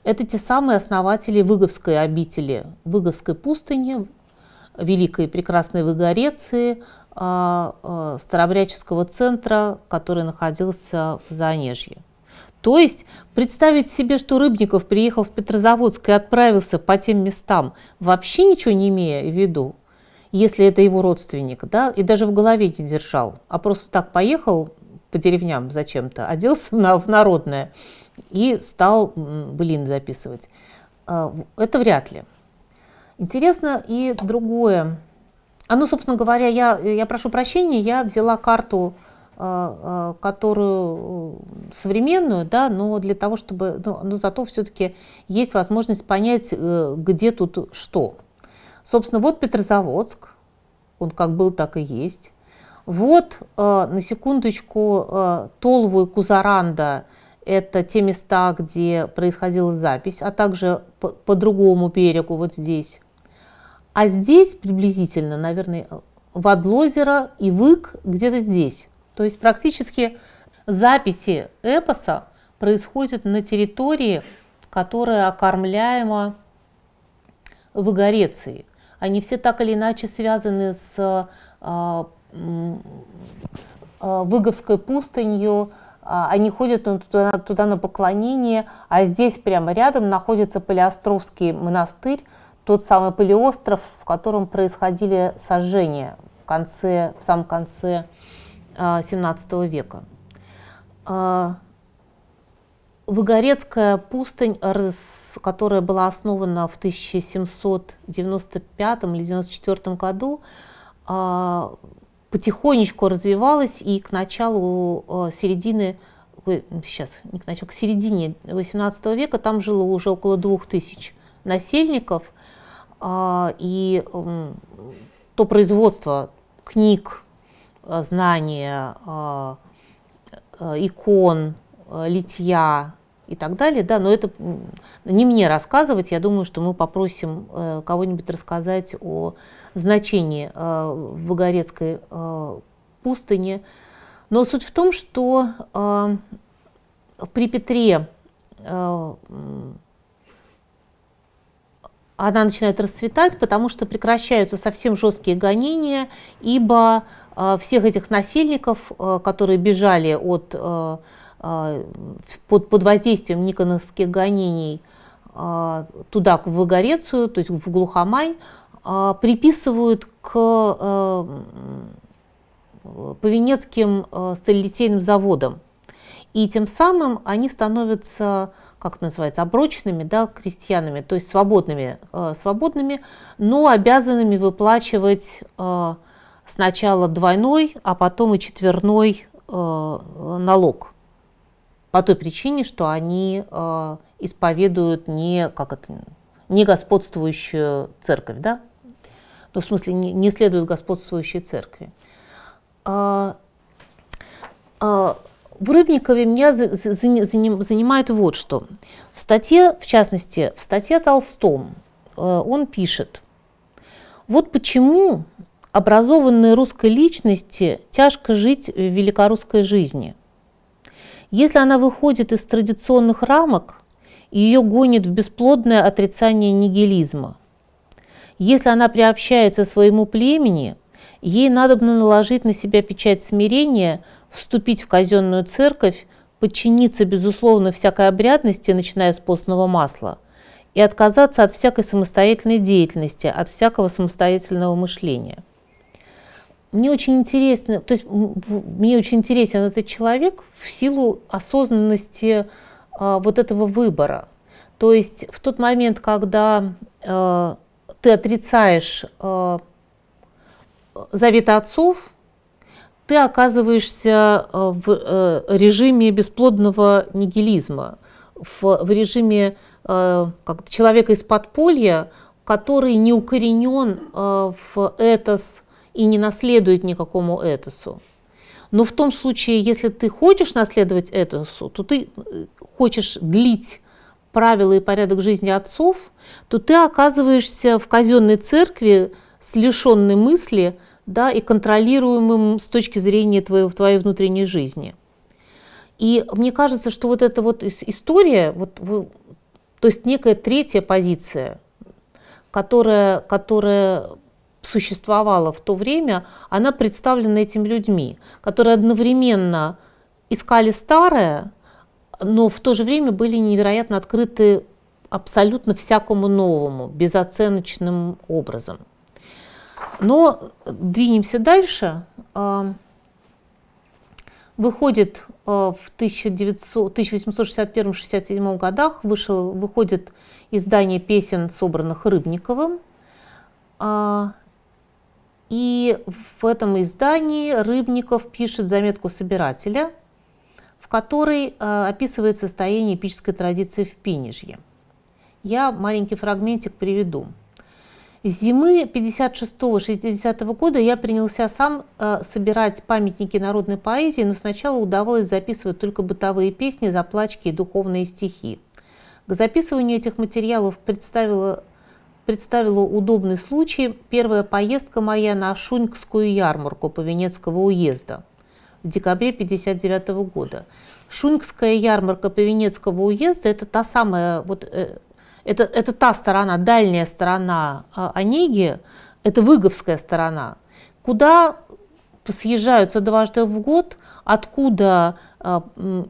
Это те самые основатели Выговской обители, Выговской пустыни, Великой и Прекрасной Выгореции, а, а, старобряческого центра, который находился в Занежье. То есть представить себе, что Рыбников приехал в Петрозаводск и отправился по тем местам, вообще ничего не имея в виду, если это его родственник, да, и даже в голове не держал, а просто так поехал по деревням зачем-то, оделся на, в народное и стал блин записывать. А, это вряд ли. Интересно и другое. оно а, ну, собственно говоря, я, я прошу прощения, я взяла карту, а, которую э, современную, да, но для того, чтобы, ну, но зато все-таки есть возможность понять, э, где тут что. Собственно, вот Петрозаводск, он как был, так и есть. Вот, э, на секундочку, э, Толву и Кузаранда – это те места, где происходила запись, а также по, по другому берегу, вот здесь. А здесь приблизительно, наверное, Вадлозеро и Вык где-то здесь. То есть практически записи эпоса происходят на территории, которая окормляема в Игореции. Они все так или иначе связаны с э, Э, Выговской пустынью, а, они ходят туда, туда на поклонение, а здесь прямо рядом находится Палеостровский монастырь, тот самый Палеостров, в котором происходили сожжения в, конце, в самом конце XVII а, века. А, Выгорецкая пустынь, которая была основана в 1795 или 1994 году, потихонечку развивалась и к началу э, середины сейчас не к началу, к середине 18 века там жило уже около двух тысяч насельников, а, и то производство книг, э, знания, а, э, икон, литья, и так далее. Да, но это не мне рассказывать. Я думаю, что мы попросим э, кого-нибудь рассказать о значении э, Выгорецкой э, пустыни. Но суть в том, что при Петре она начинает расцветать, потому что прекращаются совсем жесткие гонения, ибо всех этих насильников, которые бежали от а, под, под воздействием никоновских гонений а, туда, в Игорецию, то есть в Глухомань, а, приписывают к повенецким сталелитейным заводам. И тем самым они становятся, как называется, оброчными да, крестьянами, то есть свободными, свободными, но обязанными выплачивать сначала двойной, а потом и четверной налог по той причине, что они э, исповедуют не, как это, не господствующую церковь, да? Ну, в смысле, не, не следуют господствующей церкви. А, а, в Рыбникове меня за, за, за, занимает вот что. В статье, в частности, в статье Толстом э, он пишет, вот почему образованной русской личности тяжко жить в великорусской жизни – если она выходит из традиционных рамок, ее гонит в бесплодное отрицание нигилизма. Если она приобщается своему племени, ей надобно наложить на себя печать смирения, вступить в казенную церковь, подчиниться, безусловно, всякой обрядности, начиная с постного масла, и отказаться от всякой самостоятельной деятельности, от всякого самостоятельного мышления мне очень интересно, то есть мне очень интересен этот человек в силу осознанности а, вот этого выбора. То есть в тот момент, когда а, ты отрицаешь а, э, заветы отцов, ты оказываешься э, в режиме бесплодного нигилизма, в, в режиме как человека из подполья, который не укоренен в этос и не наследует никакому этосу. Но в том случае, если ты хочешь наследовать этосу, то ты э, хочешь длить правила и порядок жизни отцов, то ты оказываешься в казенной церкви с лишенной мысли да, и контролируемым с точки зрения твоего, твоей внутренней жизни. И мне кажется, что вот эта вот история, вот, то есть некая третья позиция, которая, которая существовала в то время, она представлена этими людьми, которые одновременно искали старое, но в то же время были невероятно открыты абсолютно всякому новому, безоценочным образом. Но двинемся дальше. А, выходит а, в 1861-67 годах вышел, выходит издание песен, собранных Рыбниковым. А, и в этом издании Рыбников пишет заметку собирателя, в которой э, описывает состояние эпической традиции в Пинежье. Я маленький фрагментик приведу. Зимы 56-60 года я принялся сам э, собирать памятники народной поэзии, но сначала удавалось записывать только бытовые песни, заплачки и духовные стихи. К записыванию этих материалов представила представила удобный случай первая поездка моя на Шунькскую ярмарку по Венецкого уезда в декабре 1959 года. Шунькская ярмарка Повенецкого уезда – это та самая, вот, э, это, это та сторона, дальняя сторона а, Онеги, это Выговская сторона, куда съезжаются дважды в год, откуда а,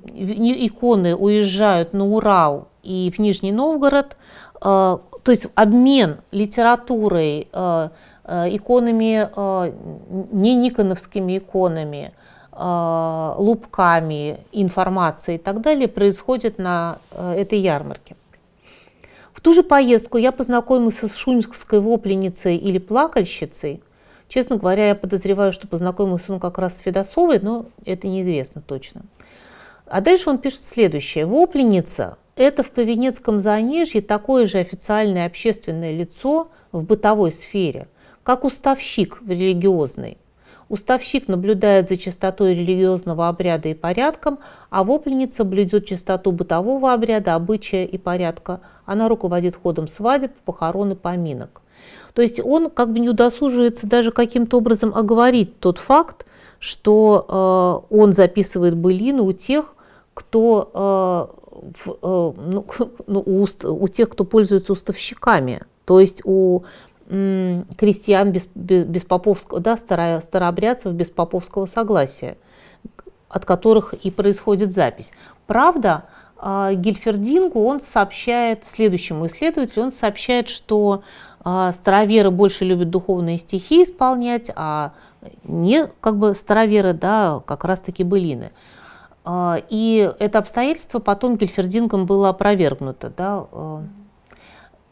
иконы уезжают на Урал и в Нижний Новгород, а, то есть обмен литературой, э, э, иконами, э, не никоновскими иконами, лупками, информации и так далее происходит на этой ярмарке. В ту же поездку я познакомился с шумской вопленицей или плакальщицей. Честно говоря, я подозреваю, что познакомился он как раз с Федосовой, но это неизвестно точно. А дальше он пишет следующее. Вопленица это в Повенецком Занежье такое же официальное общественное лицо в бытовой сфере, как уставщик в религиозной. Уставщик наблюдает за чистотой религиозного обряда и порядком, а вопленница блюдет чистоту бытового обряда, обычая и порядка. Она руководит ходом свадеб, похорон и поминок. То есть он как бы не удосуживается даже каким-то образом оговорить тот факт, что э, он записывает былину у тех, кто э, в, э, ну, ну, у, у тех, кто пользуется уставщиками, то есть у м, крестьян без, без, без поповского, да, старо, старообрядцев без поповского согласия, от которых и происходит запись. Правда, а, Гильфердингу он сообщает, следующему исследователю он сообщает, что а, староверы больше любят духовные стихи исполнять, а не как бы староверы, да, как раз таки былины. А, и это обстоятельство потом Гельфердингом было опровергнуто. Да? А.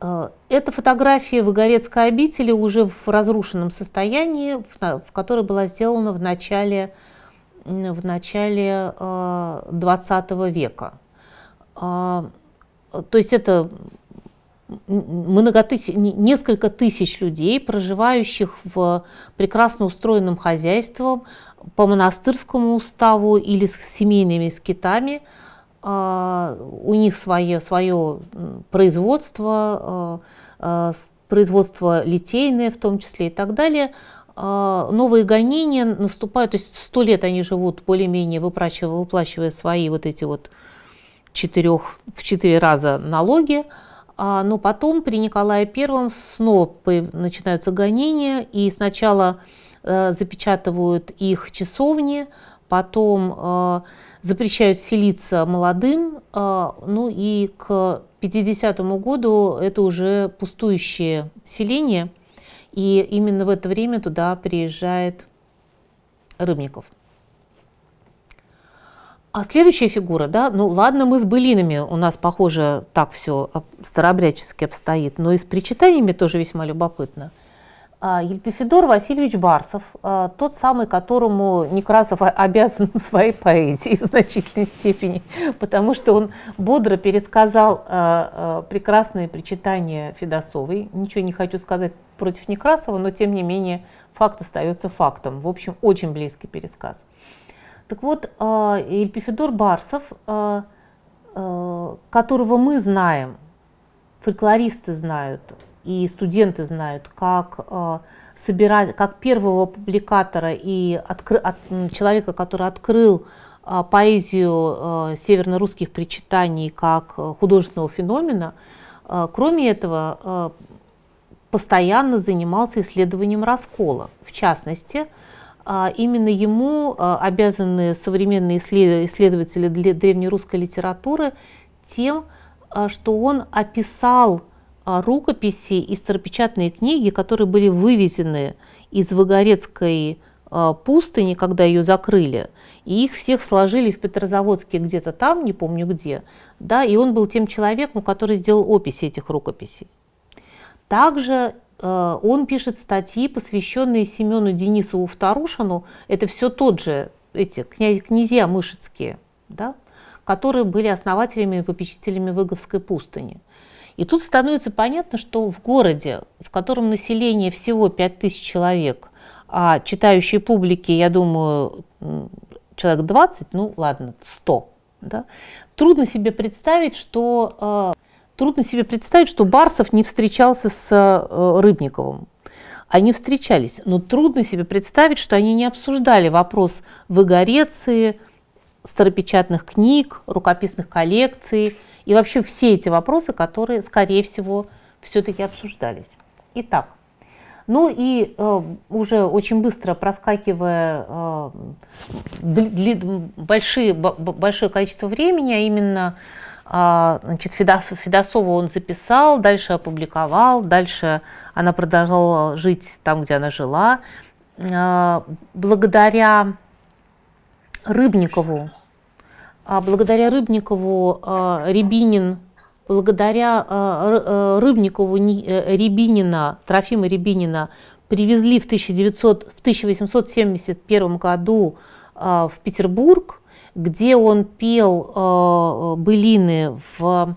А, это фотография Выгорецкой обители уже в разрушенном состоянии, в которой была сделана в начале, в начале 20 века. То есть это многотыс... несколько тысяч людей, проживающих в прекрасно устроенном хозяйстве, по монастырскому уставу или с семейными скитами. А, у них свое, свое производство, а, а, производство литейное в том числе и так далее. Новые гонения наступают, то есть сто лет они живут более-менее выплачивая, выплачивая свои вот эти вот четырех, в четыре раза налоги, но потом при Николае Первом снова начинаются гонения, и сначала Э, запечатывают их часовни, потом э, запрещают селиться молодым, э, ну и к 50 году это уже пустующее селение, и именно в это время туда приезжает Рыбников. А следующая фигура, да, ну ладно, мы с былинами, у нас, похоже, так все старообрядчески обстоит, но и с причитаниями тоже весьма любопытно – а, Ельпифидор Васильевич Барсов, а, тот самый, которому Некрасов обязан *laughs* своей поэзией в значительной степени, потому что он бодро пересказал а, прекрасное причитания Федосовой. Ничего не хочу сказать против Некрасова, но тем не менее факт остается фактом. В общем, очень близкий пересказ. Так вот, Ельпифидор Барсов, которого мы знаем, фольклористы знают, и студенты знают, как э, собирать, как первого публикатора и откры, от, человека, который открыл э, поэзию э, северно-русских причитаний как художественного феномена, кроме этого, постоянно занимался исследованием раскола. В частности, именно ему обязаны современные исследователи древнерусской литературы тем, что он описал а, рукописи и старопечатные книги, которые были вывезены из Выгорецкой а, пустыни, когда ее закрыли, и их всех сложили в Петрозаводске где-то там, не помню где, да, и он был тем человеком, который сделал описи этих рукописей. Также э, он пишет статьи, посвященные Семену Денисову Вторушину, это все тот же, эти князь, князья мышецкие, да, которые были основателями и попечителями Выговской пустыни. И тут становится понятно, что в городе, в котором население всего 5000 человек, а читающей публики, я думаю, человек 20, ну ладно, 100, да, трудно себе представить, что э, трудно себе представить, что Барсов не встречался с э, Рыбниковым. Они встречались, но трудно себе представить, что они не обсуждали вопрос выгореции, старопечатных книг, рукописных коллекций – и вообще все эти вопросы, которые, скорее всего, все-таки обсуждались. Итак, ну и э, уже очень быстро проскакивая э, большие, большое количество времени, а именно э, значит, Федосов, Федосова он записал, дальше опубликовал, дальше она продолжала жить там, где она жила. Э, благодаря Рыбникову, а благодаря Рыбникову а, Рябинин, благодаря а, Рыбникову э, Рябинина, Трофима Рябинина привезли в, 1900, в 1871 году в Петербург, где он пел былины в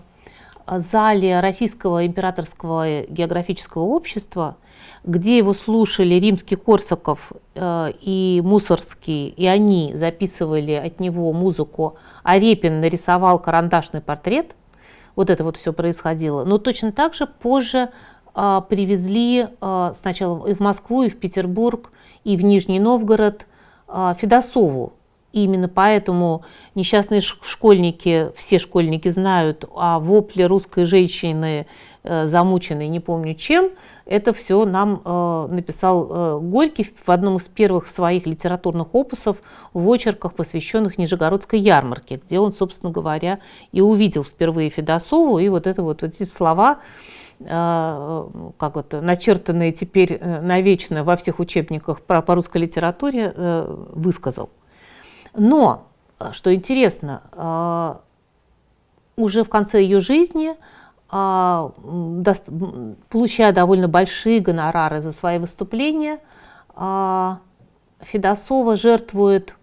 зале Российского императорского географического общества, где его слушали римский Корсаков Э, и Мусорский, и они записывали от него музыку, а Репин нарисовал карандашный портрет, вот это вот все происходило. Но точно так же позже а, привезли а, сначала и в Москву, и в Петербург, и в Нижний Новгород а, Федосову. И именно поэтому несчастные школьники, все школьники знают о вопле русской женщины Э, замученный не помню чем, это все нам э, написал э, Горький в одном из первых своих литературных опусов в очерках, посвященных Нижегородской ярмарке, где он, собственно говоря, и увидел впервые Федосову, и вот это вот эти слова, э, как вот начертанные теперь э, навечно во всех учебниках про, по русской литературе, э, высказал. Но, э, что интересно, э, уже в конце ее жизни – а, получая довольно большие гонорары за свои выступления, а, Федосова жертвует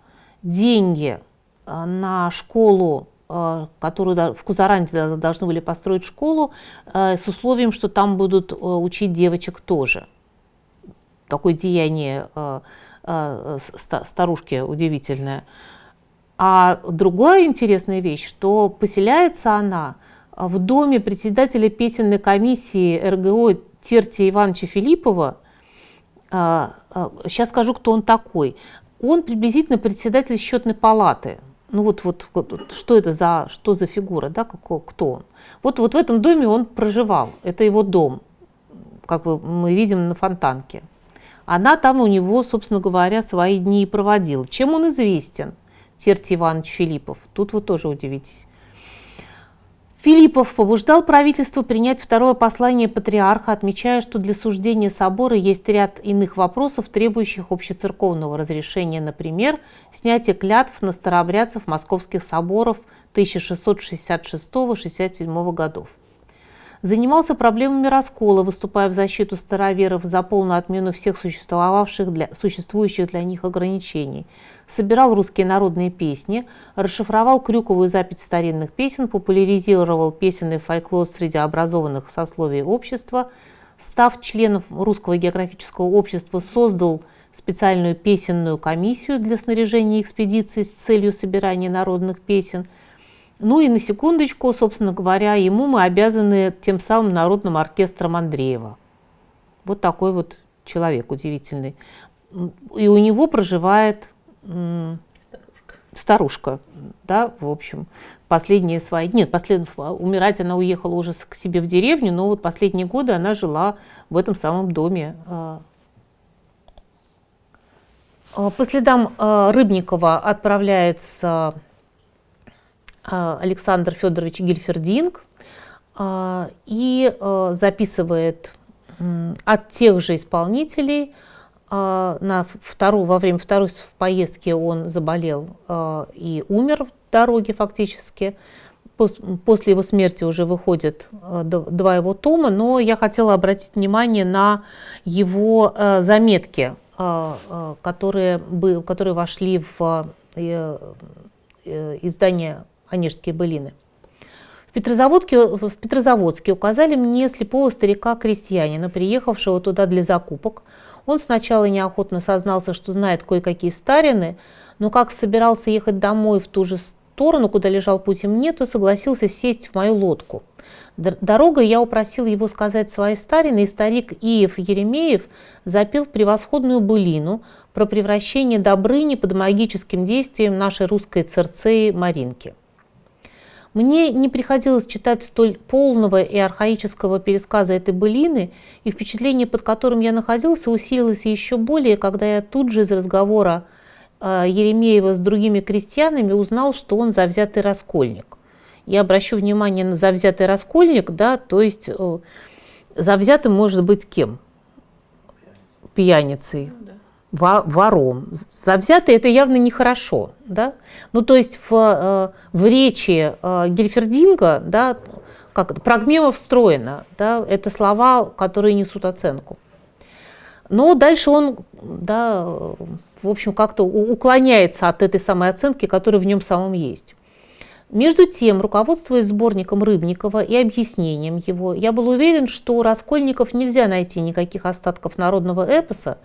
деньги а, на школу, которую в Кузаранте должны были построить школу, с условием, что там будут учить девочек тоже. Такое деяние старушки удивительное. А другая интересная вещь, что поселяется она а, в доме председателя песенной комиссии РГО Тертия Ивановича Филиппова, сейчас а, а, скажу, кто он такой, он приблизительно председатель счетной палаты. Ну вот, вот, вот что это за, что за фигура, да, какого, кто он. Вот, вот в этом доме он проживал, это его дом, как мы видим на фонтанке. Она там у него, собственно говоря, свои дни и проводила. Чем он известен, Терти Иванович Филиппов? Тут вы тоже удивитесь. Филиппов побуждал правительство принять второе послание патриарха, отмечая, что для суждения собора есть ряд иных вопросов, требующих общецерковного разрешения, например, снятие клятв на старообрядцев московских соборов 1666-67 годов. Занимался проблемами раскола, выступая в защиту староверов за полную отмену всех существовавших для, существующих для них ограничений. Собирал русские народные песни, расшифровал крюковую запись старинных песен, популяризировал песенный фольклор среди образованных сословий общества, став членом Русского географического общества, создал специальную песенную комиссию для снаряжения экспедиции с целью собирания народных песен – ну и на секундочку, собственно говоря, ему мы обязаны тем самым народным оркестром Андреева. Вот такой вот человек удивительный. И у него проживает старушка. старушка, да, в общем, последние свои... Нет, послед... умирать она уехала уже к себе в деревню, но вот последние годы она жила в этом самом доме а. А, по следам а, Рыбникова отправляется а, Александр Федорович Гильфердинг а, и а, записывает от тех же исполнителей. На вторую, во время второй поездки он заболел и умер в дороге фактически. После его смерти уже выходят два его тома, но я хотела обратить внимание на его заметки, которые, которые вошли в э, э, издание Онежские былины. В Петрозаводске, в Петрозаводске указали мне слепого старика-крестьянина, приехавшего туда для закупок. Он сначала неохотно сознался, что знает кое-какие старины, но как собирался ехать домой в ту же сторону, куда лежал путь мне, то согласился сесть в мою лодку. Дорогой я упросил его сказать свои старины, и старик Иев Еремеев запил превосходную былину про превращение Добрыни под магическим действием нашей русской церцеи Маринки. Мне не приходилось читать столь полного и архаического пересказа этой былины, и впечатление, под которым я находился, усилилось еще более, когда я тут же из разговора а, Еремеева с другими крестьянами узнал, что он завзятый раскольник. Я обращу внимание на завзятый раскольник, да, то есть э, завзятым может быть кем? Пьяницей. Ну, да вором. Завзятый это явно нехорошо. Да? Ну, то есть в, э, в речи э, Гельфердинга да, как, прогмема встроена. Да, это слова, которые несут оценку. Но дальше он, да, в общем, как-то уклоняется от этой самой оценки, которая в нем самом есть. Между тем, руководствуясь сборником Рыбникова и объяснением его, я был уверен, что у Раскольников нельзя найти никаких остатков народного эпоса,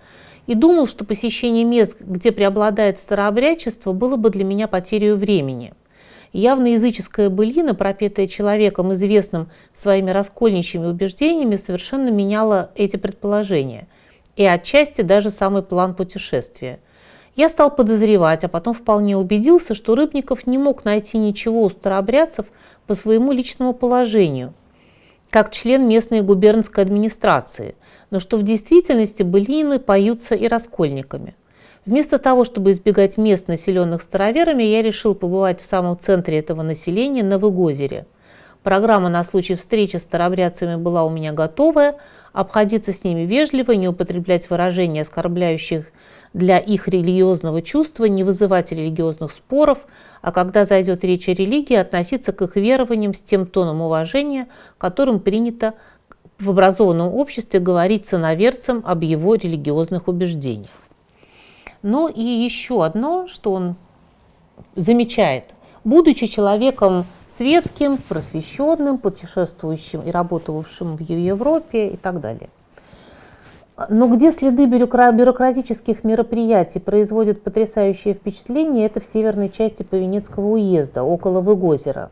и думал, что посещение мест, где преобладает старообрядчество, было бы для меня потерей времени. Явно языческая былина, пропетая человеком, известным своими раскольничьими убеждениями, совершенно меняла эти предположения и отчасти даже самый план путешествия. Я стал подозревать, а потом вполне убедился, что Рыбников не мог найти ничего у старообрядцев по своему личному положению, как член местной губернской администрации – но что в действительности былины поются и раскольниками. Вместо того, чтобы избегать мест, населенных староверами, я решил побывать в самом центре этого населения, на Выгозере. Программа на случай встречи с старобрядцами была у меня готовая, обходиться с ними вежливо, не употреблять выражения, оскорбляющих для их религиозного чувства, не вызывать религиозных споров, а когда зайдет речь о религии, относиться к их верованиям с тем тоном уважения, которым принято в образованном обществе говорить сыноверцам об его религиозных убеждениях. Но и еще одно, что он замечает. Будучи человеком светским, просвещенным, путешествующим и работавшим в Европе и так далее. Но где следы бюрократических мероприятий производят потрясающее впечатление, это в северной части Повенецкого уезда, около Выгозера.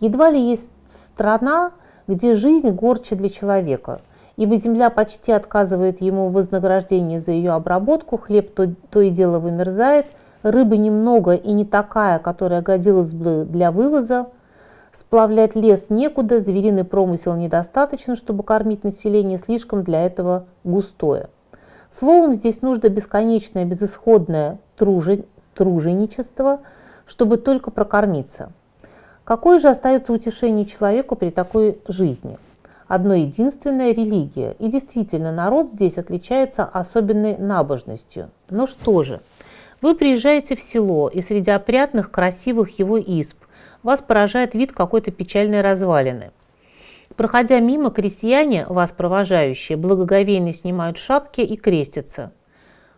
Едва ли есть страна, где жизнь горче для человека, ибо земля почти отказывает ему в вознаграждении за ее обработку, хлеб то, то и дело вымерзает, рыбы немного и не такая, которая годилась бы для вывоза, сплавлять лес некуда, звериный промысел недостаточно, чтобы кормить население, слишком для этого густое. Словом, здесь нужно бесконечное, безысходное тружень, труженичество, чтобы только прокормиться – Какое же остается утешение человеку при такой жизни? Одно единственное – религия. И действительно, народ здесь отличается особенной набожностью. Но что же? Вы приезжаете в село, и среди опрятных, красивых его исп вас поражает вид какой-то печальной развалины. Проходя мимо, крестьяне, вас провожающие, благоговейно снимают шапки и крестятся.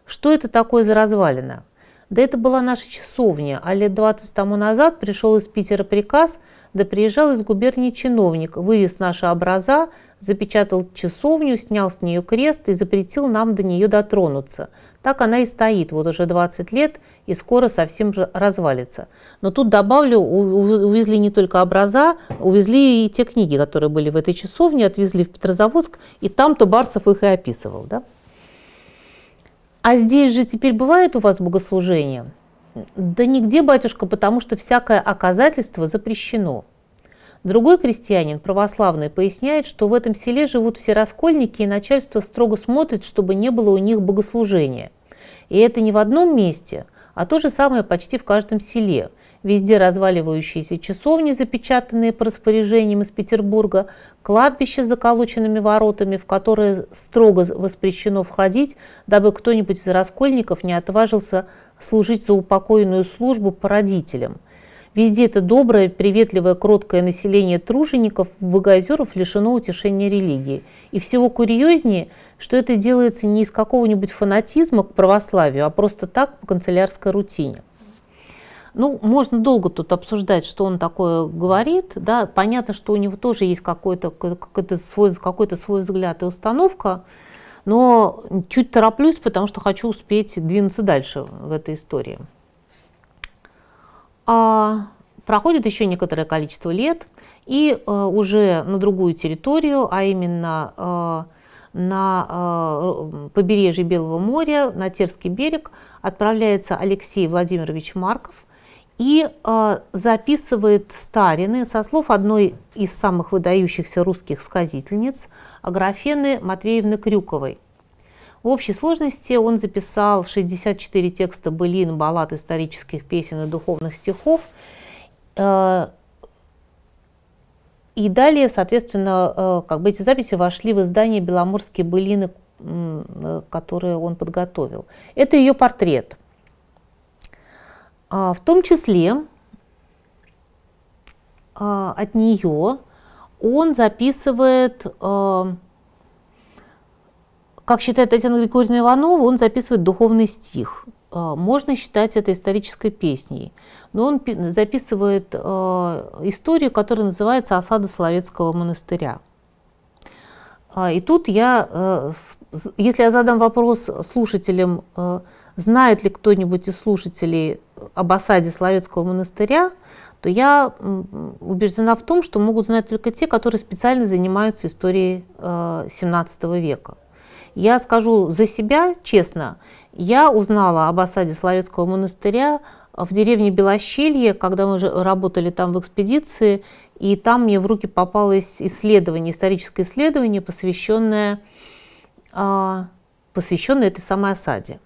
Что это такое за развалина? Да это была наша часовня, а лет 20 тому назад пришел из Питера приказ, да приезжал из губернии чиновник, вывез наши образа, запечатал часовню, снял с нее крест и запретил нам до нее дотронуться. Так она и стоит вот уже 20 лет и скоро совсем развалится. Но тут добавлю, увезли не только образа, увезли и те книги, которые были в этой часовне, отвезли в Петрозаводск, и там-то Барсов их и описывал. Да? а здесь же теперь бывает у вас богослужение? Да нигде, батюшка, потому что всякое оказательство запрещено. Другой крестьянин, православный, поясняет, что в этом селе живут все раскольники, и начальство строго смотрит, чтобы не было у них богослужения. И это не в одном месте, а то же самое почти в каждом селе везде разваливающиеся часовни, запечатанные по распоряжениям из Петербурга, кладбище с заколоченными воротами, в которые строго воспрещено входить, дабы кто-нибудь из раскольников не отважился служить за упокоенную службу по родителям. Везде это доброе, приветливое, кроткое население тружеников, богозеров лишено утешения религии. И всего курьезнее, что это делается не из какого-нибудь фанатизма к православию, а просто так по канцелярской рутине. Ну, можно долго тут обсуждать, что он такое говорит. Да. Понятно, что у него тоже есть какой-то какой то свой, какой свой взгляд и установка, но чуть тороплюсь, потому что хочу успеть двинуться дальше в этой истории. А проходит еще некоторое количество лет, и э, уже на другую территорию, а именно э, на э, побережье Белого моря, на Терский берег, отправляется Алексей Владимирович Марков, и э, записывает старины со слов одной из самых выдающихся русских сказительниц Аграфены Матвеевны Крюковой. В общей сложности он записал 64 текста былин, баллад, исторических песен и духовных стихов. Э, и далее, соответственно, э, как бы эти записи вошли в издание «Беломорские былины», э, которые он подготовил. Это ее портрет – а, в том числе а, от нее он записывает, а, как считает Татьяна Григорьевна Иванова, он записывает духовный стих. Можно считать это исторической песней, но он записывает историю, которая называется «Осада Соловецкого монастыря». И тут я, э, если я задам вопрос слушателям, э, знает ли кто-нибудь из слушателей об осаде Словецкого монастыря, то я убеждена в том, что могут знать только те, которые специально занимаются историей XVII э, века. Я скажу за себя честно, я узнала об осаде Словецкого монастыря в деревне Белощелье, когда мы работали там в экспедиции, и там мне в руки попалось исследование, историческое исследование, посвященное, а, посвященное этой самой осаде.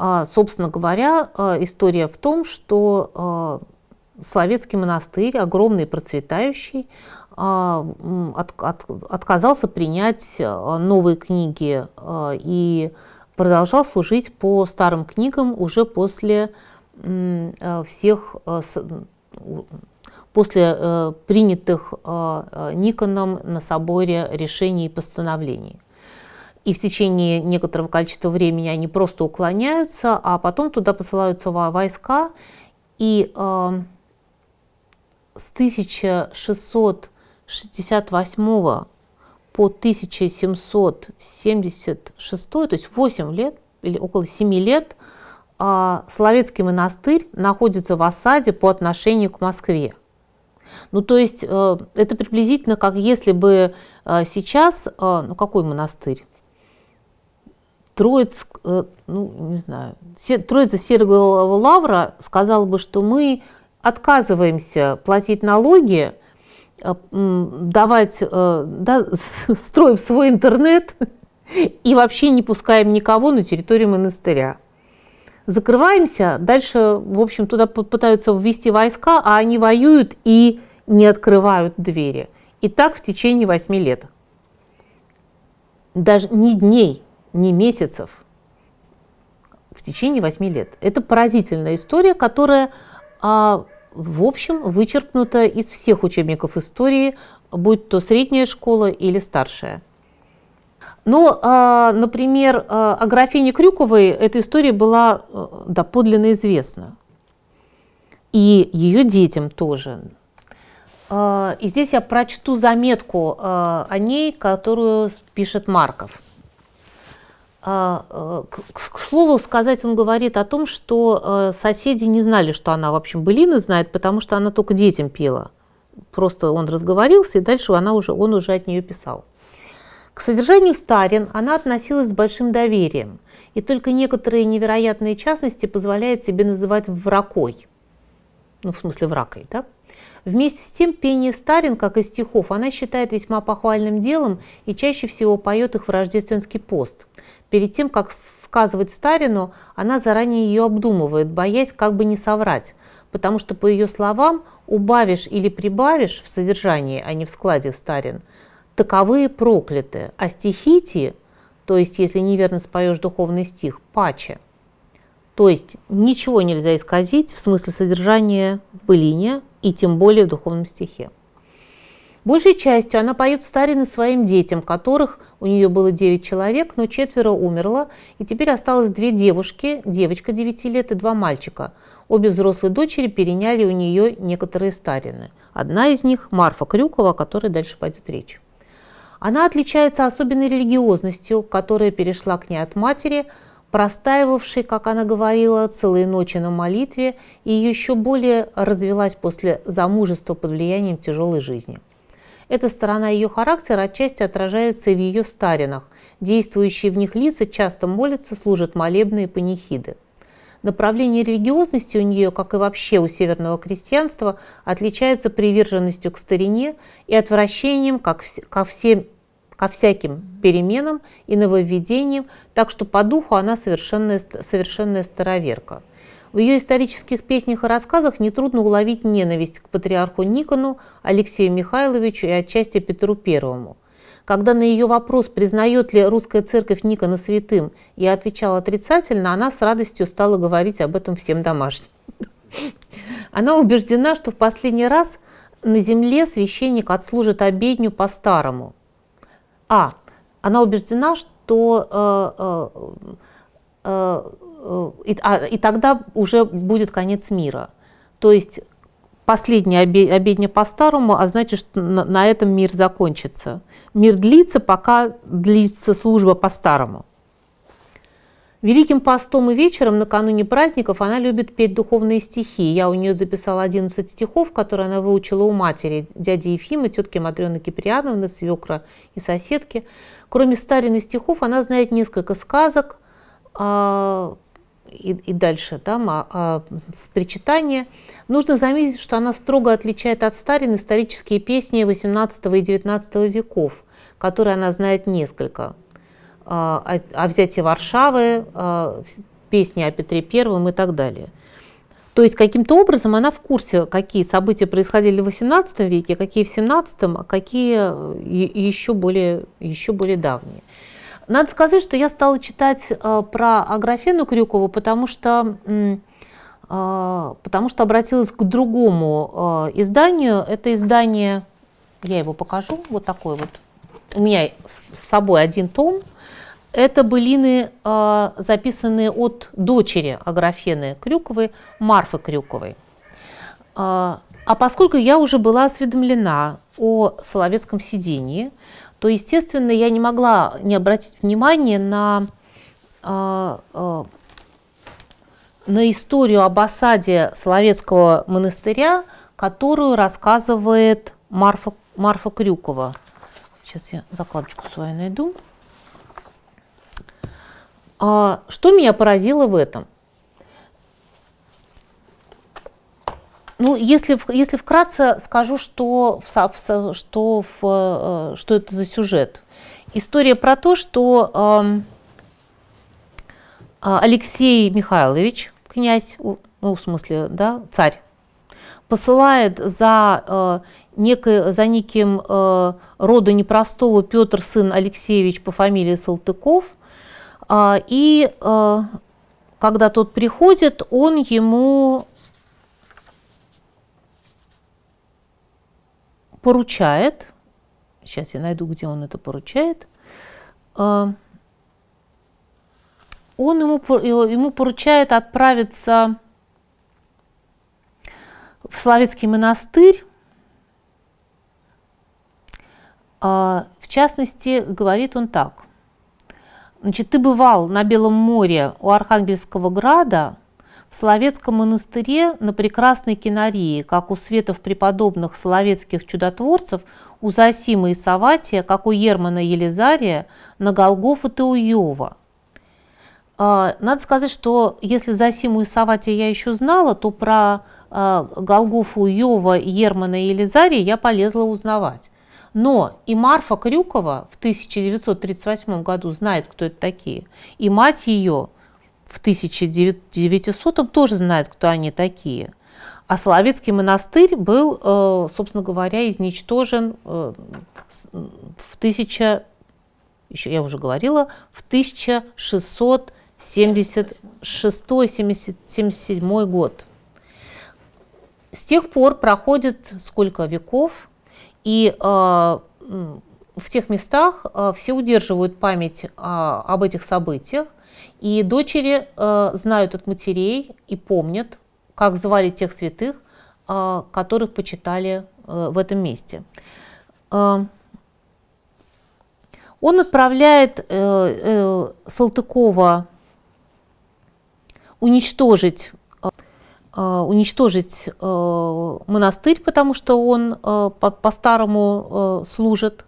А, собственно говоря, а, история в том, что а, Соловецкий монастырь, огромный и процветающий, отказался принять новые книги и продолжал служить по старым книгам уже после всех после э, принятых Никоном на соборе решений и постановлений и в течение некоторого количества времени они просто уклоняются, а потом туда посылаются войска, и э, с 1668 по 1776, то есть 8 лет или около 7 лет, э, Соловецкий монастырь находится в осаде по отношению к Москве. Ну, то есть э, это приблизительно как если бы э, сейчас, э, ну какой монастырь? Троицк, э, ну, не знаю, Троица Серголова Лавра сказала бы, что мы отказываемся платить налоги, э, давать, э, да, *laughs* строим свой интернет и вообще не пускаем никого на территорию монастыря. Закрываемся, дальше, в общем, туда пытаются ввести войска, а они воюют и не открывают двери. И так в течение восьми лет. Даже не дней, не месяцев, в течение 8 лет. Это поразительная история, которая, а, в общем, вычеркнута из всех учебников истории, будь то средняя школа или старшая. Но, а, например, а, о графине Крюковой эта история была э, доподлинно известна. И ее детям тоже. А, и здесь я прочту заметку а, о ней, которую пишет Марков. А, э, к, к слову сказать, он говорит о том, что э, соседи не знали, что она, в общем, былины знает, потому что она только детям пела. Просто он разговорился, и дальше она уже, он уже от нее писал. К содержанию старин она относилась с большим доверием, и только некоторые невероятные частности позволяют себе называть вракой. Ну, в смысле, вракой, да? Вместе с тем пение старин, как и стихов, она считает весьма похвальным делом и чаще всего поет их в рождественский пост – Перед тем, как сказывать Старину, она заранее ее обдумывает, боясь как бы не соврать, потому что, по ее словам, убавишь или прибавишь в содержании, а не в складе Старин, таковые прокляты, а стихи те, то есть если неверно споешь духовный стих, паче. То есть ничего нельзя исказить в смысле содержания в былине и тем более в духовном стихе. Большей частью она поет старины своим детям, которых у нее было 9 человек, но четверо умерло, и теперь осталось две девушки, девочка 9 лет и два мальчика. Обе взрослые дочери переняли у нее некоторые старины. Одна из них – Марфа Крюкова, о которой дальше пойдет речь. Она отличается особенной религиозностью, которая перешла к ней от матери, простаивавшей, как она говорила, целые ночи на молитве и еще более развелась после замужества под влиянием тяжелой жизни. Эта сторона ее характера отчасти отражается в ее старинах. Действующие в них лица часто молятся, служат молебные панихиды. Направление религиозности у нее, как и вообще у северного крестьянства, отличается приверженностью к старине и отвращением как ко всем ко всяким переменам и нововведениям, так что по духу она совершенная, совершенная староверка. В ее исторических песнях и рассказах нетрудно уловить ненависть к патриарху Никону, Алексею Михайловичу и отчасти Петру Первому. Когда на ее вопрос, признает ли русская церковь Никона святым, я отвечала отрицательно, она с радостью стала говорить об этом всем домашним. Она убеждена, что в последний раз на земле священник отслужит обедню по-старому. А. Она убеждена, что э, э, э, и, а, и тогда уже будет конец мира. То есть последняя обедня по-старому, а значит, что на, на этом мир закончится. Мир длится, пока длится служба по-старому. Великим постом и вечером накануне праздников она любит петь духовные стихи. Я у нее записала 11 стихов, которые она выучила у матери, дяди Ефима, тетки Матрены Киприановны, свекра и соседки. Кроме старинных стихов, она знает несколько сказок, а, и, и дальше, там, а, а, с причитания, нужно заметить, что она строго отличает от старин исторические песни XVIII и XIX веков, которые она знает несколько. А, о, а, о взятии Варшавы, а, песни о Петре Первом и так далее. То есть каким-то образом она в курсе, какие события происходили в XVIII веке, какие в XVII, а какие э, еще более, еще более давние. Надо сказать, что я стала читать э, про Аграфену Крюкову, потому что, э, потому что обратилась к другому э, изданию. Это издание, я его покажу, вот такой вот. У меня с собой один том. Это былины, э, записанные от дочери Аграфены Крюковой, Марфы Крюковой. Э, а поскольку я уже была осведомлена о Соловецком сидении, то, естественно, я не могла не обратить внимание на, а, а, на историю об осаде Соловецкого монастыря, которую рассказывает Марфа, Марфа Крюкова. Сейчас я закладочку свою найду. А, что меня поразило в этом? Ну, если, если вкратце скажу, что, в, что, в, э, что это за сюжет. История про то, что эм, а, Алексей Михайлович, князь, ну, в смысле, да, царь, посылает за, э, некой, за неким э, рода непростого Петр сын Алексеевич по фамилии Салтыков. Э, и э, когда тот приходит, он ему поручает, сейчас я найду, где он это поручает, э, он ему, э, ему поручает отправиться в Славецкий монастырь, а, в частности, говорит он так. Значит, ты бывал на Белом море у Архангельского града, в Соловецком монастыре на прекрасной кинарии, как у светов преподобных соловецких чудотворцев, у Зосимы и Саватия, как у Ермана Елизария, на Голгофа Теуева. А, надо сказать, что если Зосиму и Саватия я еще знала, то про а, Голгофу Йова, Ермана и Елизария я полезла узнавать. Но и Марфа Крюкова в 1938 году знает, кто это такие, и мать ее – в 1900 тоже знает, кто они такие. А Соловецкий монастырь был, э, собственно говоря, изничтожен э, в 1000, еще я уже говорила, в 1676-77 год. С тех пор проходит сколько веков, и э, в тех местах все удерживают память об этих событиях, и дочери э, знают от матерей и помнят, как звали тех святых, э, которых почитали э, в этом месте. Э, он отправляет э, э, Салтыкова уничтожить э, уничтожить э, монастырь, потому что он э, по-старому служит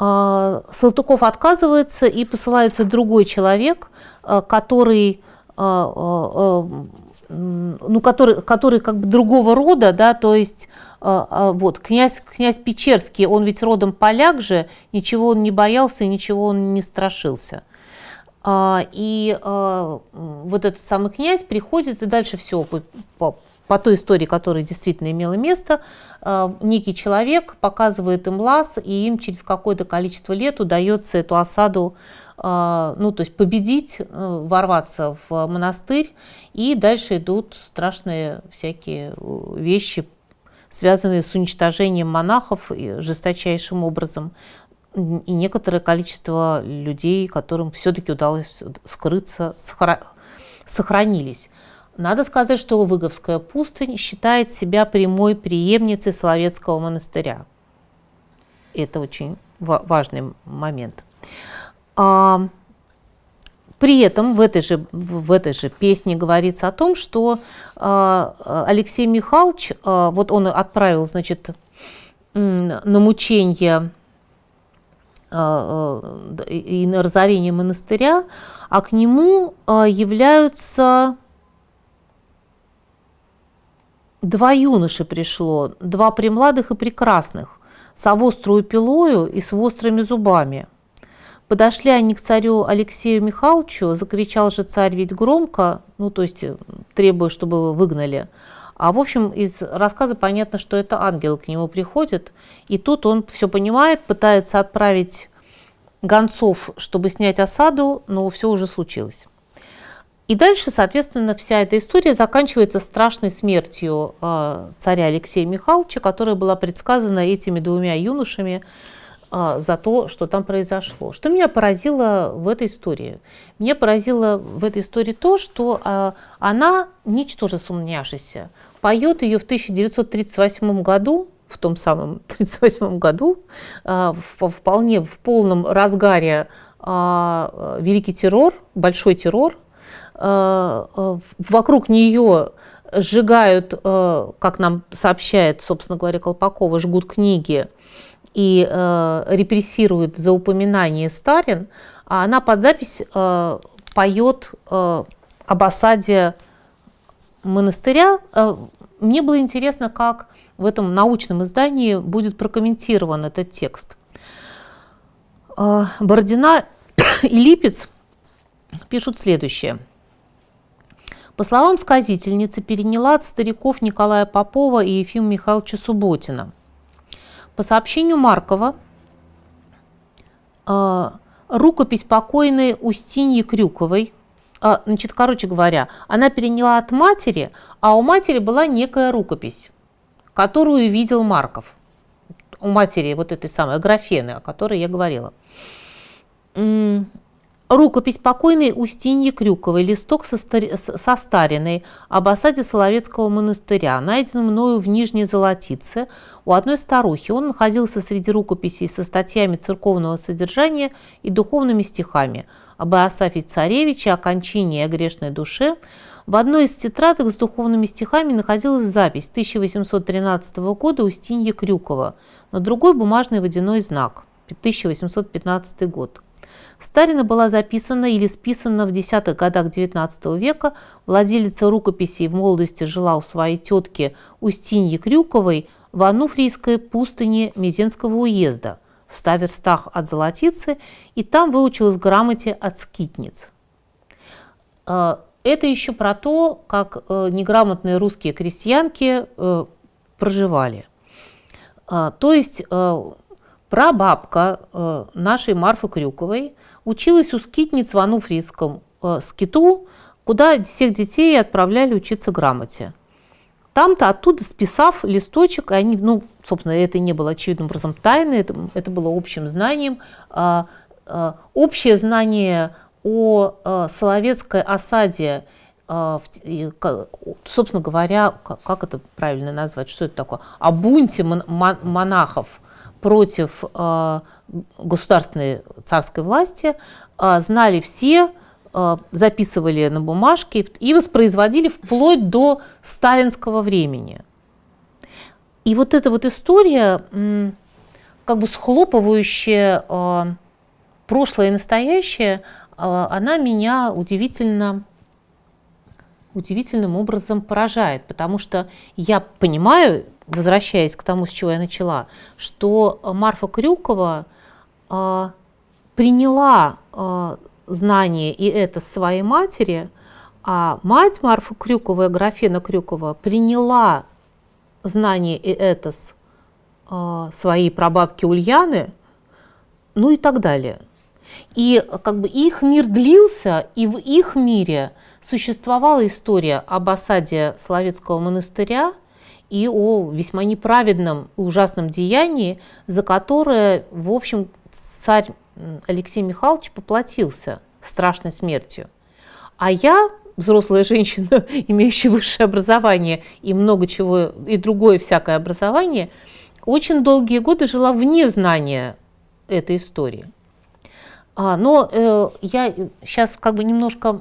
а, Салтыков отказывается и посылается другой человек, а, который а, ну, который, который как бы другого рода, да, то есть вот князь, князь Печерский, он ведь родом поляк же, ничего он не боялся, ничего он не страшился. И вот этот самый князь приходит, и дальше все по, по, по той истории, которая действительно имела место, э, некий человек показывает им лаз, и им через какое-то количество лет удается эту осаду э, ну, то есть победить, э, ворваться в монастырь, и дальше идут страшные всякие вещи, связанные с уничтожением монахов жесточайшим образом, и некоторое количество людей, которым все-таки удалось скрыться, сохранились. Надо сказать, что Выговская пустынь считает себя прямой преемницей Соловецкого монастыря. Это очень важный момент. А, при этом в этой, же, в этой же песне говорится о том, что а, Алексей Михайлович, а, вот он отправил, значит, на мучение э, и на разорение монастыря, а к нему являются Два юноши пришло, два премладых и прекрасных, с острую пилою и с острыми зубами. Подошли они к царю Алексею Михайловичу, закричал же царь ведь громко, ну то есть э, требуя, чтобы его выгнали. А в общем, из рассказа понятно, что это ангел к нему приходит, и тут он все понимает, пытается отправить гонцов, чтобы снять осаду, но все уже случилось. И дальше, соответственно, вся эта история заканчивается страшной смертью а, царя Алексея Михайловича, которая была предсказана этими двумя юношами а, за то, что там произошло. Что меня поразило в этой истории? Меня поразило в этой истории то, что а, она, ничтоже сумняшися, поет ее в 1938 году, в том самом 1938 *laughs* году, в вполне в полном разгаре великий террор, большой террор – Э, э, вокруг нее сжигают, э, как нам сообщает, собственно говоря, Колпакова, жгут книги и репрессируют за упоминание Старин, а она под запись поет об осаде монастыря. Мне было интересно, как в этом научном издании будет прокомментирован этот текст. Бородина *coughs* и Липец пишут следующее – по словам сказительницы, переняла от стариков Николая Попова и Ефима Михайловича Субботина. По сообщению Маркова, а, рукопись покойной Устиньи Крюковой, а, значит, короче говоря, она переняла от матери, а у матери была некая рукопись, которую видел Марков. У матери вот этой самой графены, о которой я говорила. Рукопись покойной Устиньи Крюковой, листок состаренный об осаде Соловецкого монастыря, найден мною в Нижней Золотице у одной старухи. Он находился среди рукописей со статьями церковного содержания и духовными стихами об Иосафе Царевиче, о кончине и о грешной душе. В одной из тетрадок с духовными стихами находилась запись 1813 года Устиньи Крюкова, на другой бумажный водяной знак 1815 год. Старина была записана или списана в десятых годах XIX века. Владелица рукописей в молодости жила у своей тетки Устиньи Крюковой в Ануфрийской пустыне Мизенского уезда в ставерстах от Золотицы, и там выучилась грамоте от скитниц. Э, это еще про то, как э, неграмотные русские крестьянки э, проживали. То есть прабабка э, нашей Марфы Крюковой училась у скитниц в Ануфрийском э, скиту, куда всех детей отправляли учиться грамоте. Там-то оттуда списав листочек, они, ну, собственно, это не было очевидным образом тайны, это, это было общим знанием. Э, э, общее знание о э, Соловецкой осаде э, в, и, как, собственно говоря, как, как это правильно назвать, что это такое, о бунте мон, мон, монахов против а, государственной царской власти а, знали все, а, записывали на бумажке и воспроизводили вплоть до сталинского времени. И вот эта вот история, как бы схлопывающая прошлое и настоящее, она меня удивительно удивительным образом поражает, потому что я понимаю, возвращаясь к тому, с чего я начала, что Марфа Крюкова э, приняла э, знание и это своей матери, а мать Марфа Крюкова, графена Крюкова, приняла знание и это с э, своей прабабки Ульяны, ну и так далее. И как бы их мир длился, и в их мире – существовала история об осаде Соловецкого монастыря и о весьма неправедном и ужасном деянии, за которое, в общем, царь Алексей Михайлович поплатился страшной смертью. А я, взрослая женщина, *laughs* имеющая высшее образование и много чего, и другое всякое образование, очень долгие годы жила вне знания этой истории. А, но э, я сейчас как бы немножко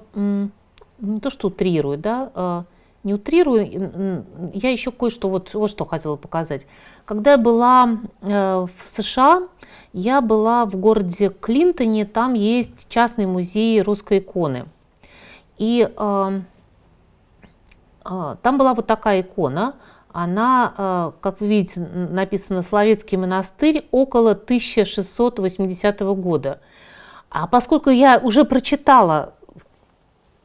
не то что утрирую, да, а, не утрирую, я еще кое-что, вот, вот что хотела показать. Когда я была э, в США, я была в городе Клинтоне, там есть частный музей русской иконы. И а, а, там была вот такая икона, она, как вы видите, написана «Словецкий монастырь» около 1680 года. А поскольку я уже прочитала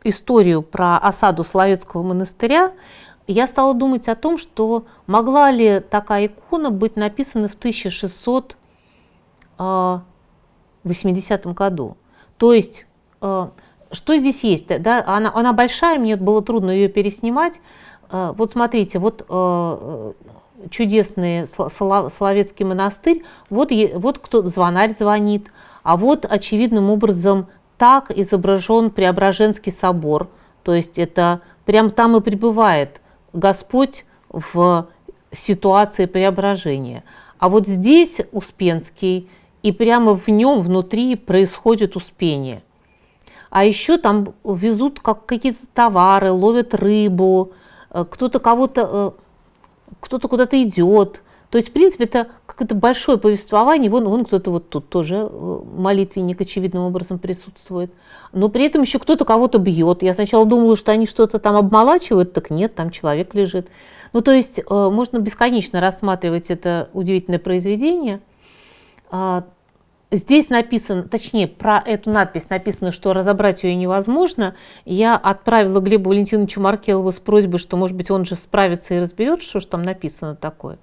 историю про осаду Соловецкого монастыря, я стала думать о том, что могла ли такая икона быть написана в 1680 а, году. То есть, а, что здесь есть? Да, она, она большая, мне было трудно ее переснимать. А, вот смотрите, вот чудесный Соловецкий монастырь, вот, вот кто звонарь звонит, а вот очевидным образом так изображен Преображенский собор, то есть это прям там и пребывает Господь в ситуации преображения. А вот здесь Успенский, и прямо в нем внутри происходит успение. А еще там везут как какие-то товары, ловят рыбу, э, кто-то кого-то, э, кто-то куда-то идет. То есть, в принципе, это какое-то большое повествование, вон, вон кто-то вот тут тоже э, молитвенник очевидным образом присутствует, но при этом еще кто-то кого-то бьет. Я сначала думала, что они что-то там обмолачивают, так нет, там человек лежит. Ну то есть э, можно бесконечно рассматривать это удивительное произведение. А, здесь написано, точнее, про эту надпись написано, что разобрать ее невозможно. Я отправила Глебу Валентиновичу Маркелову с просьбой, что, может быть, он же справится и разберет, что же там написано такое.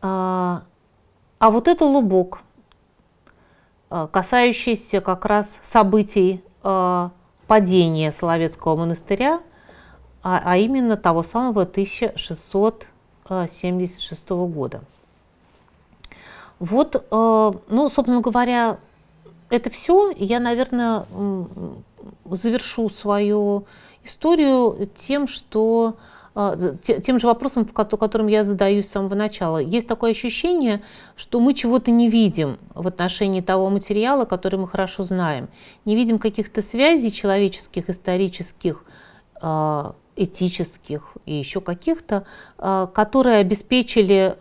А, а вот это лубок, э, касающийся как раз событий э, падения Соловецкого монастыря, а, а именно того самого 1676 года. Вот, э, ну, собственно говоря, это все. Я, наверное, завершу свою историю тем, что а, тем же вопросом, которым я задаюсь с самого начала. Есть такое ощущение, что мы чего-то не видим в отношении того материала, который мы хорошо знаем. Не видим каких-то связей человеческих, исторических, а, этических и еще каких-то, а, которые обеспечили,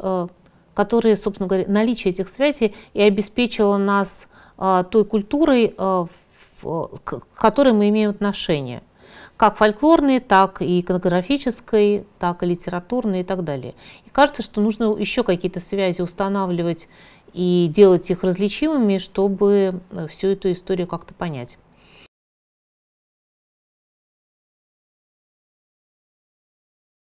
которые, собственно говоря, наличие этих связей и обеспечило нас той культурой, к которой мы имеем отношение как фольклорной, так и иконографической, так и литературной и так далее. И кажется, что нужно еще какие-то связи устанавливать и делать их различимыми, чтобы э, всю эту историю как-то понять.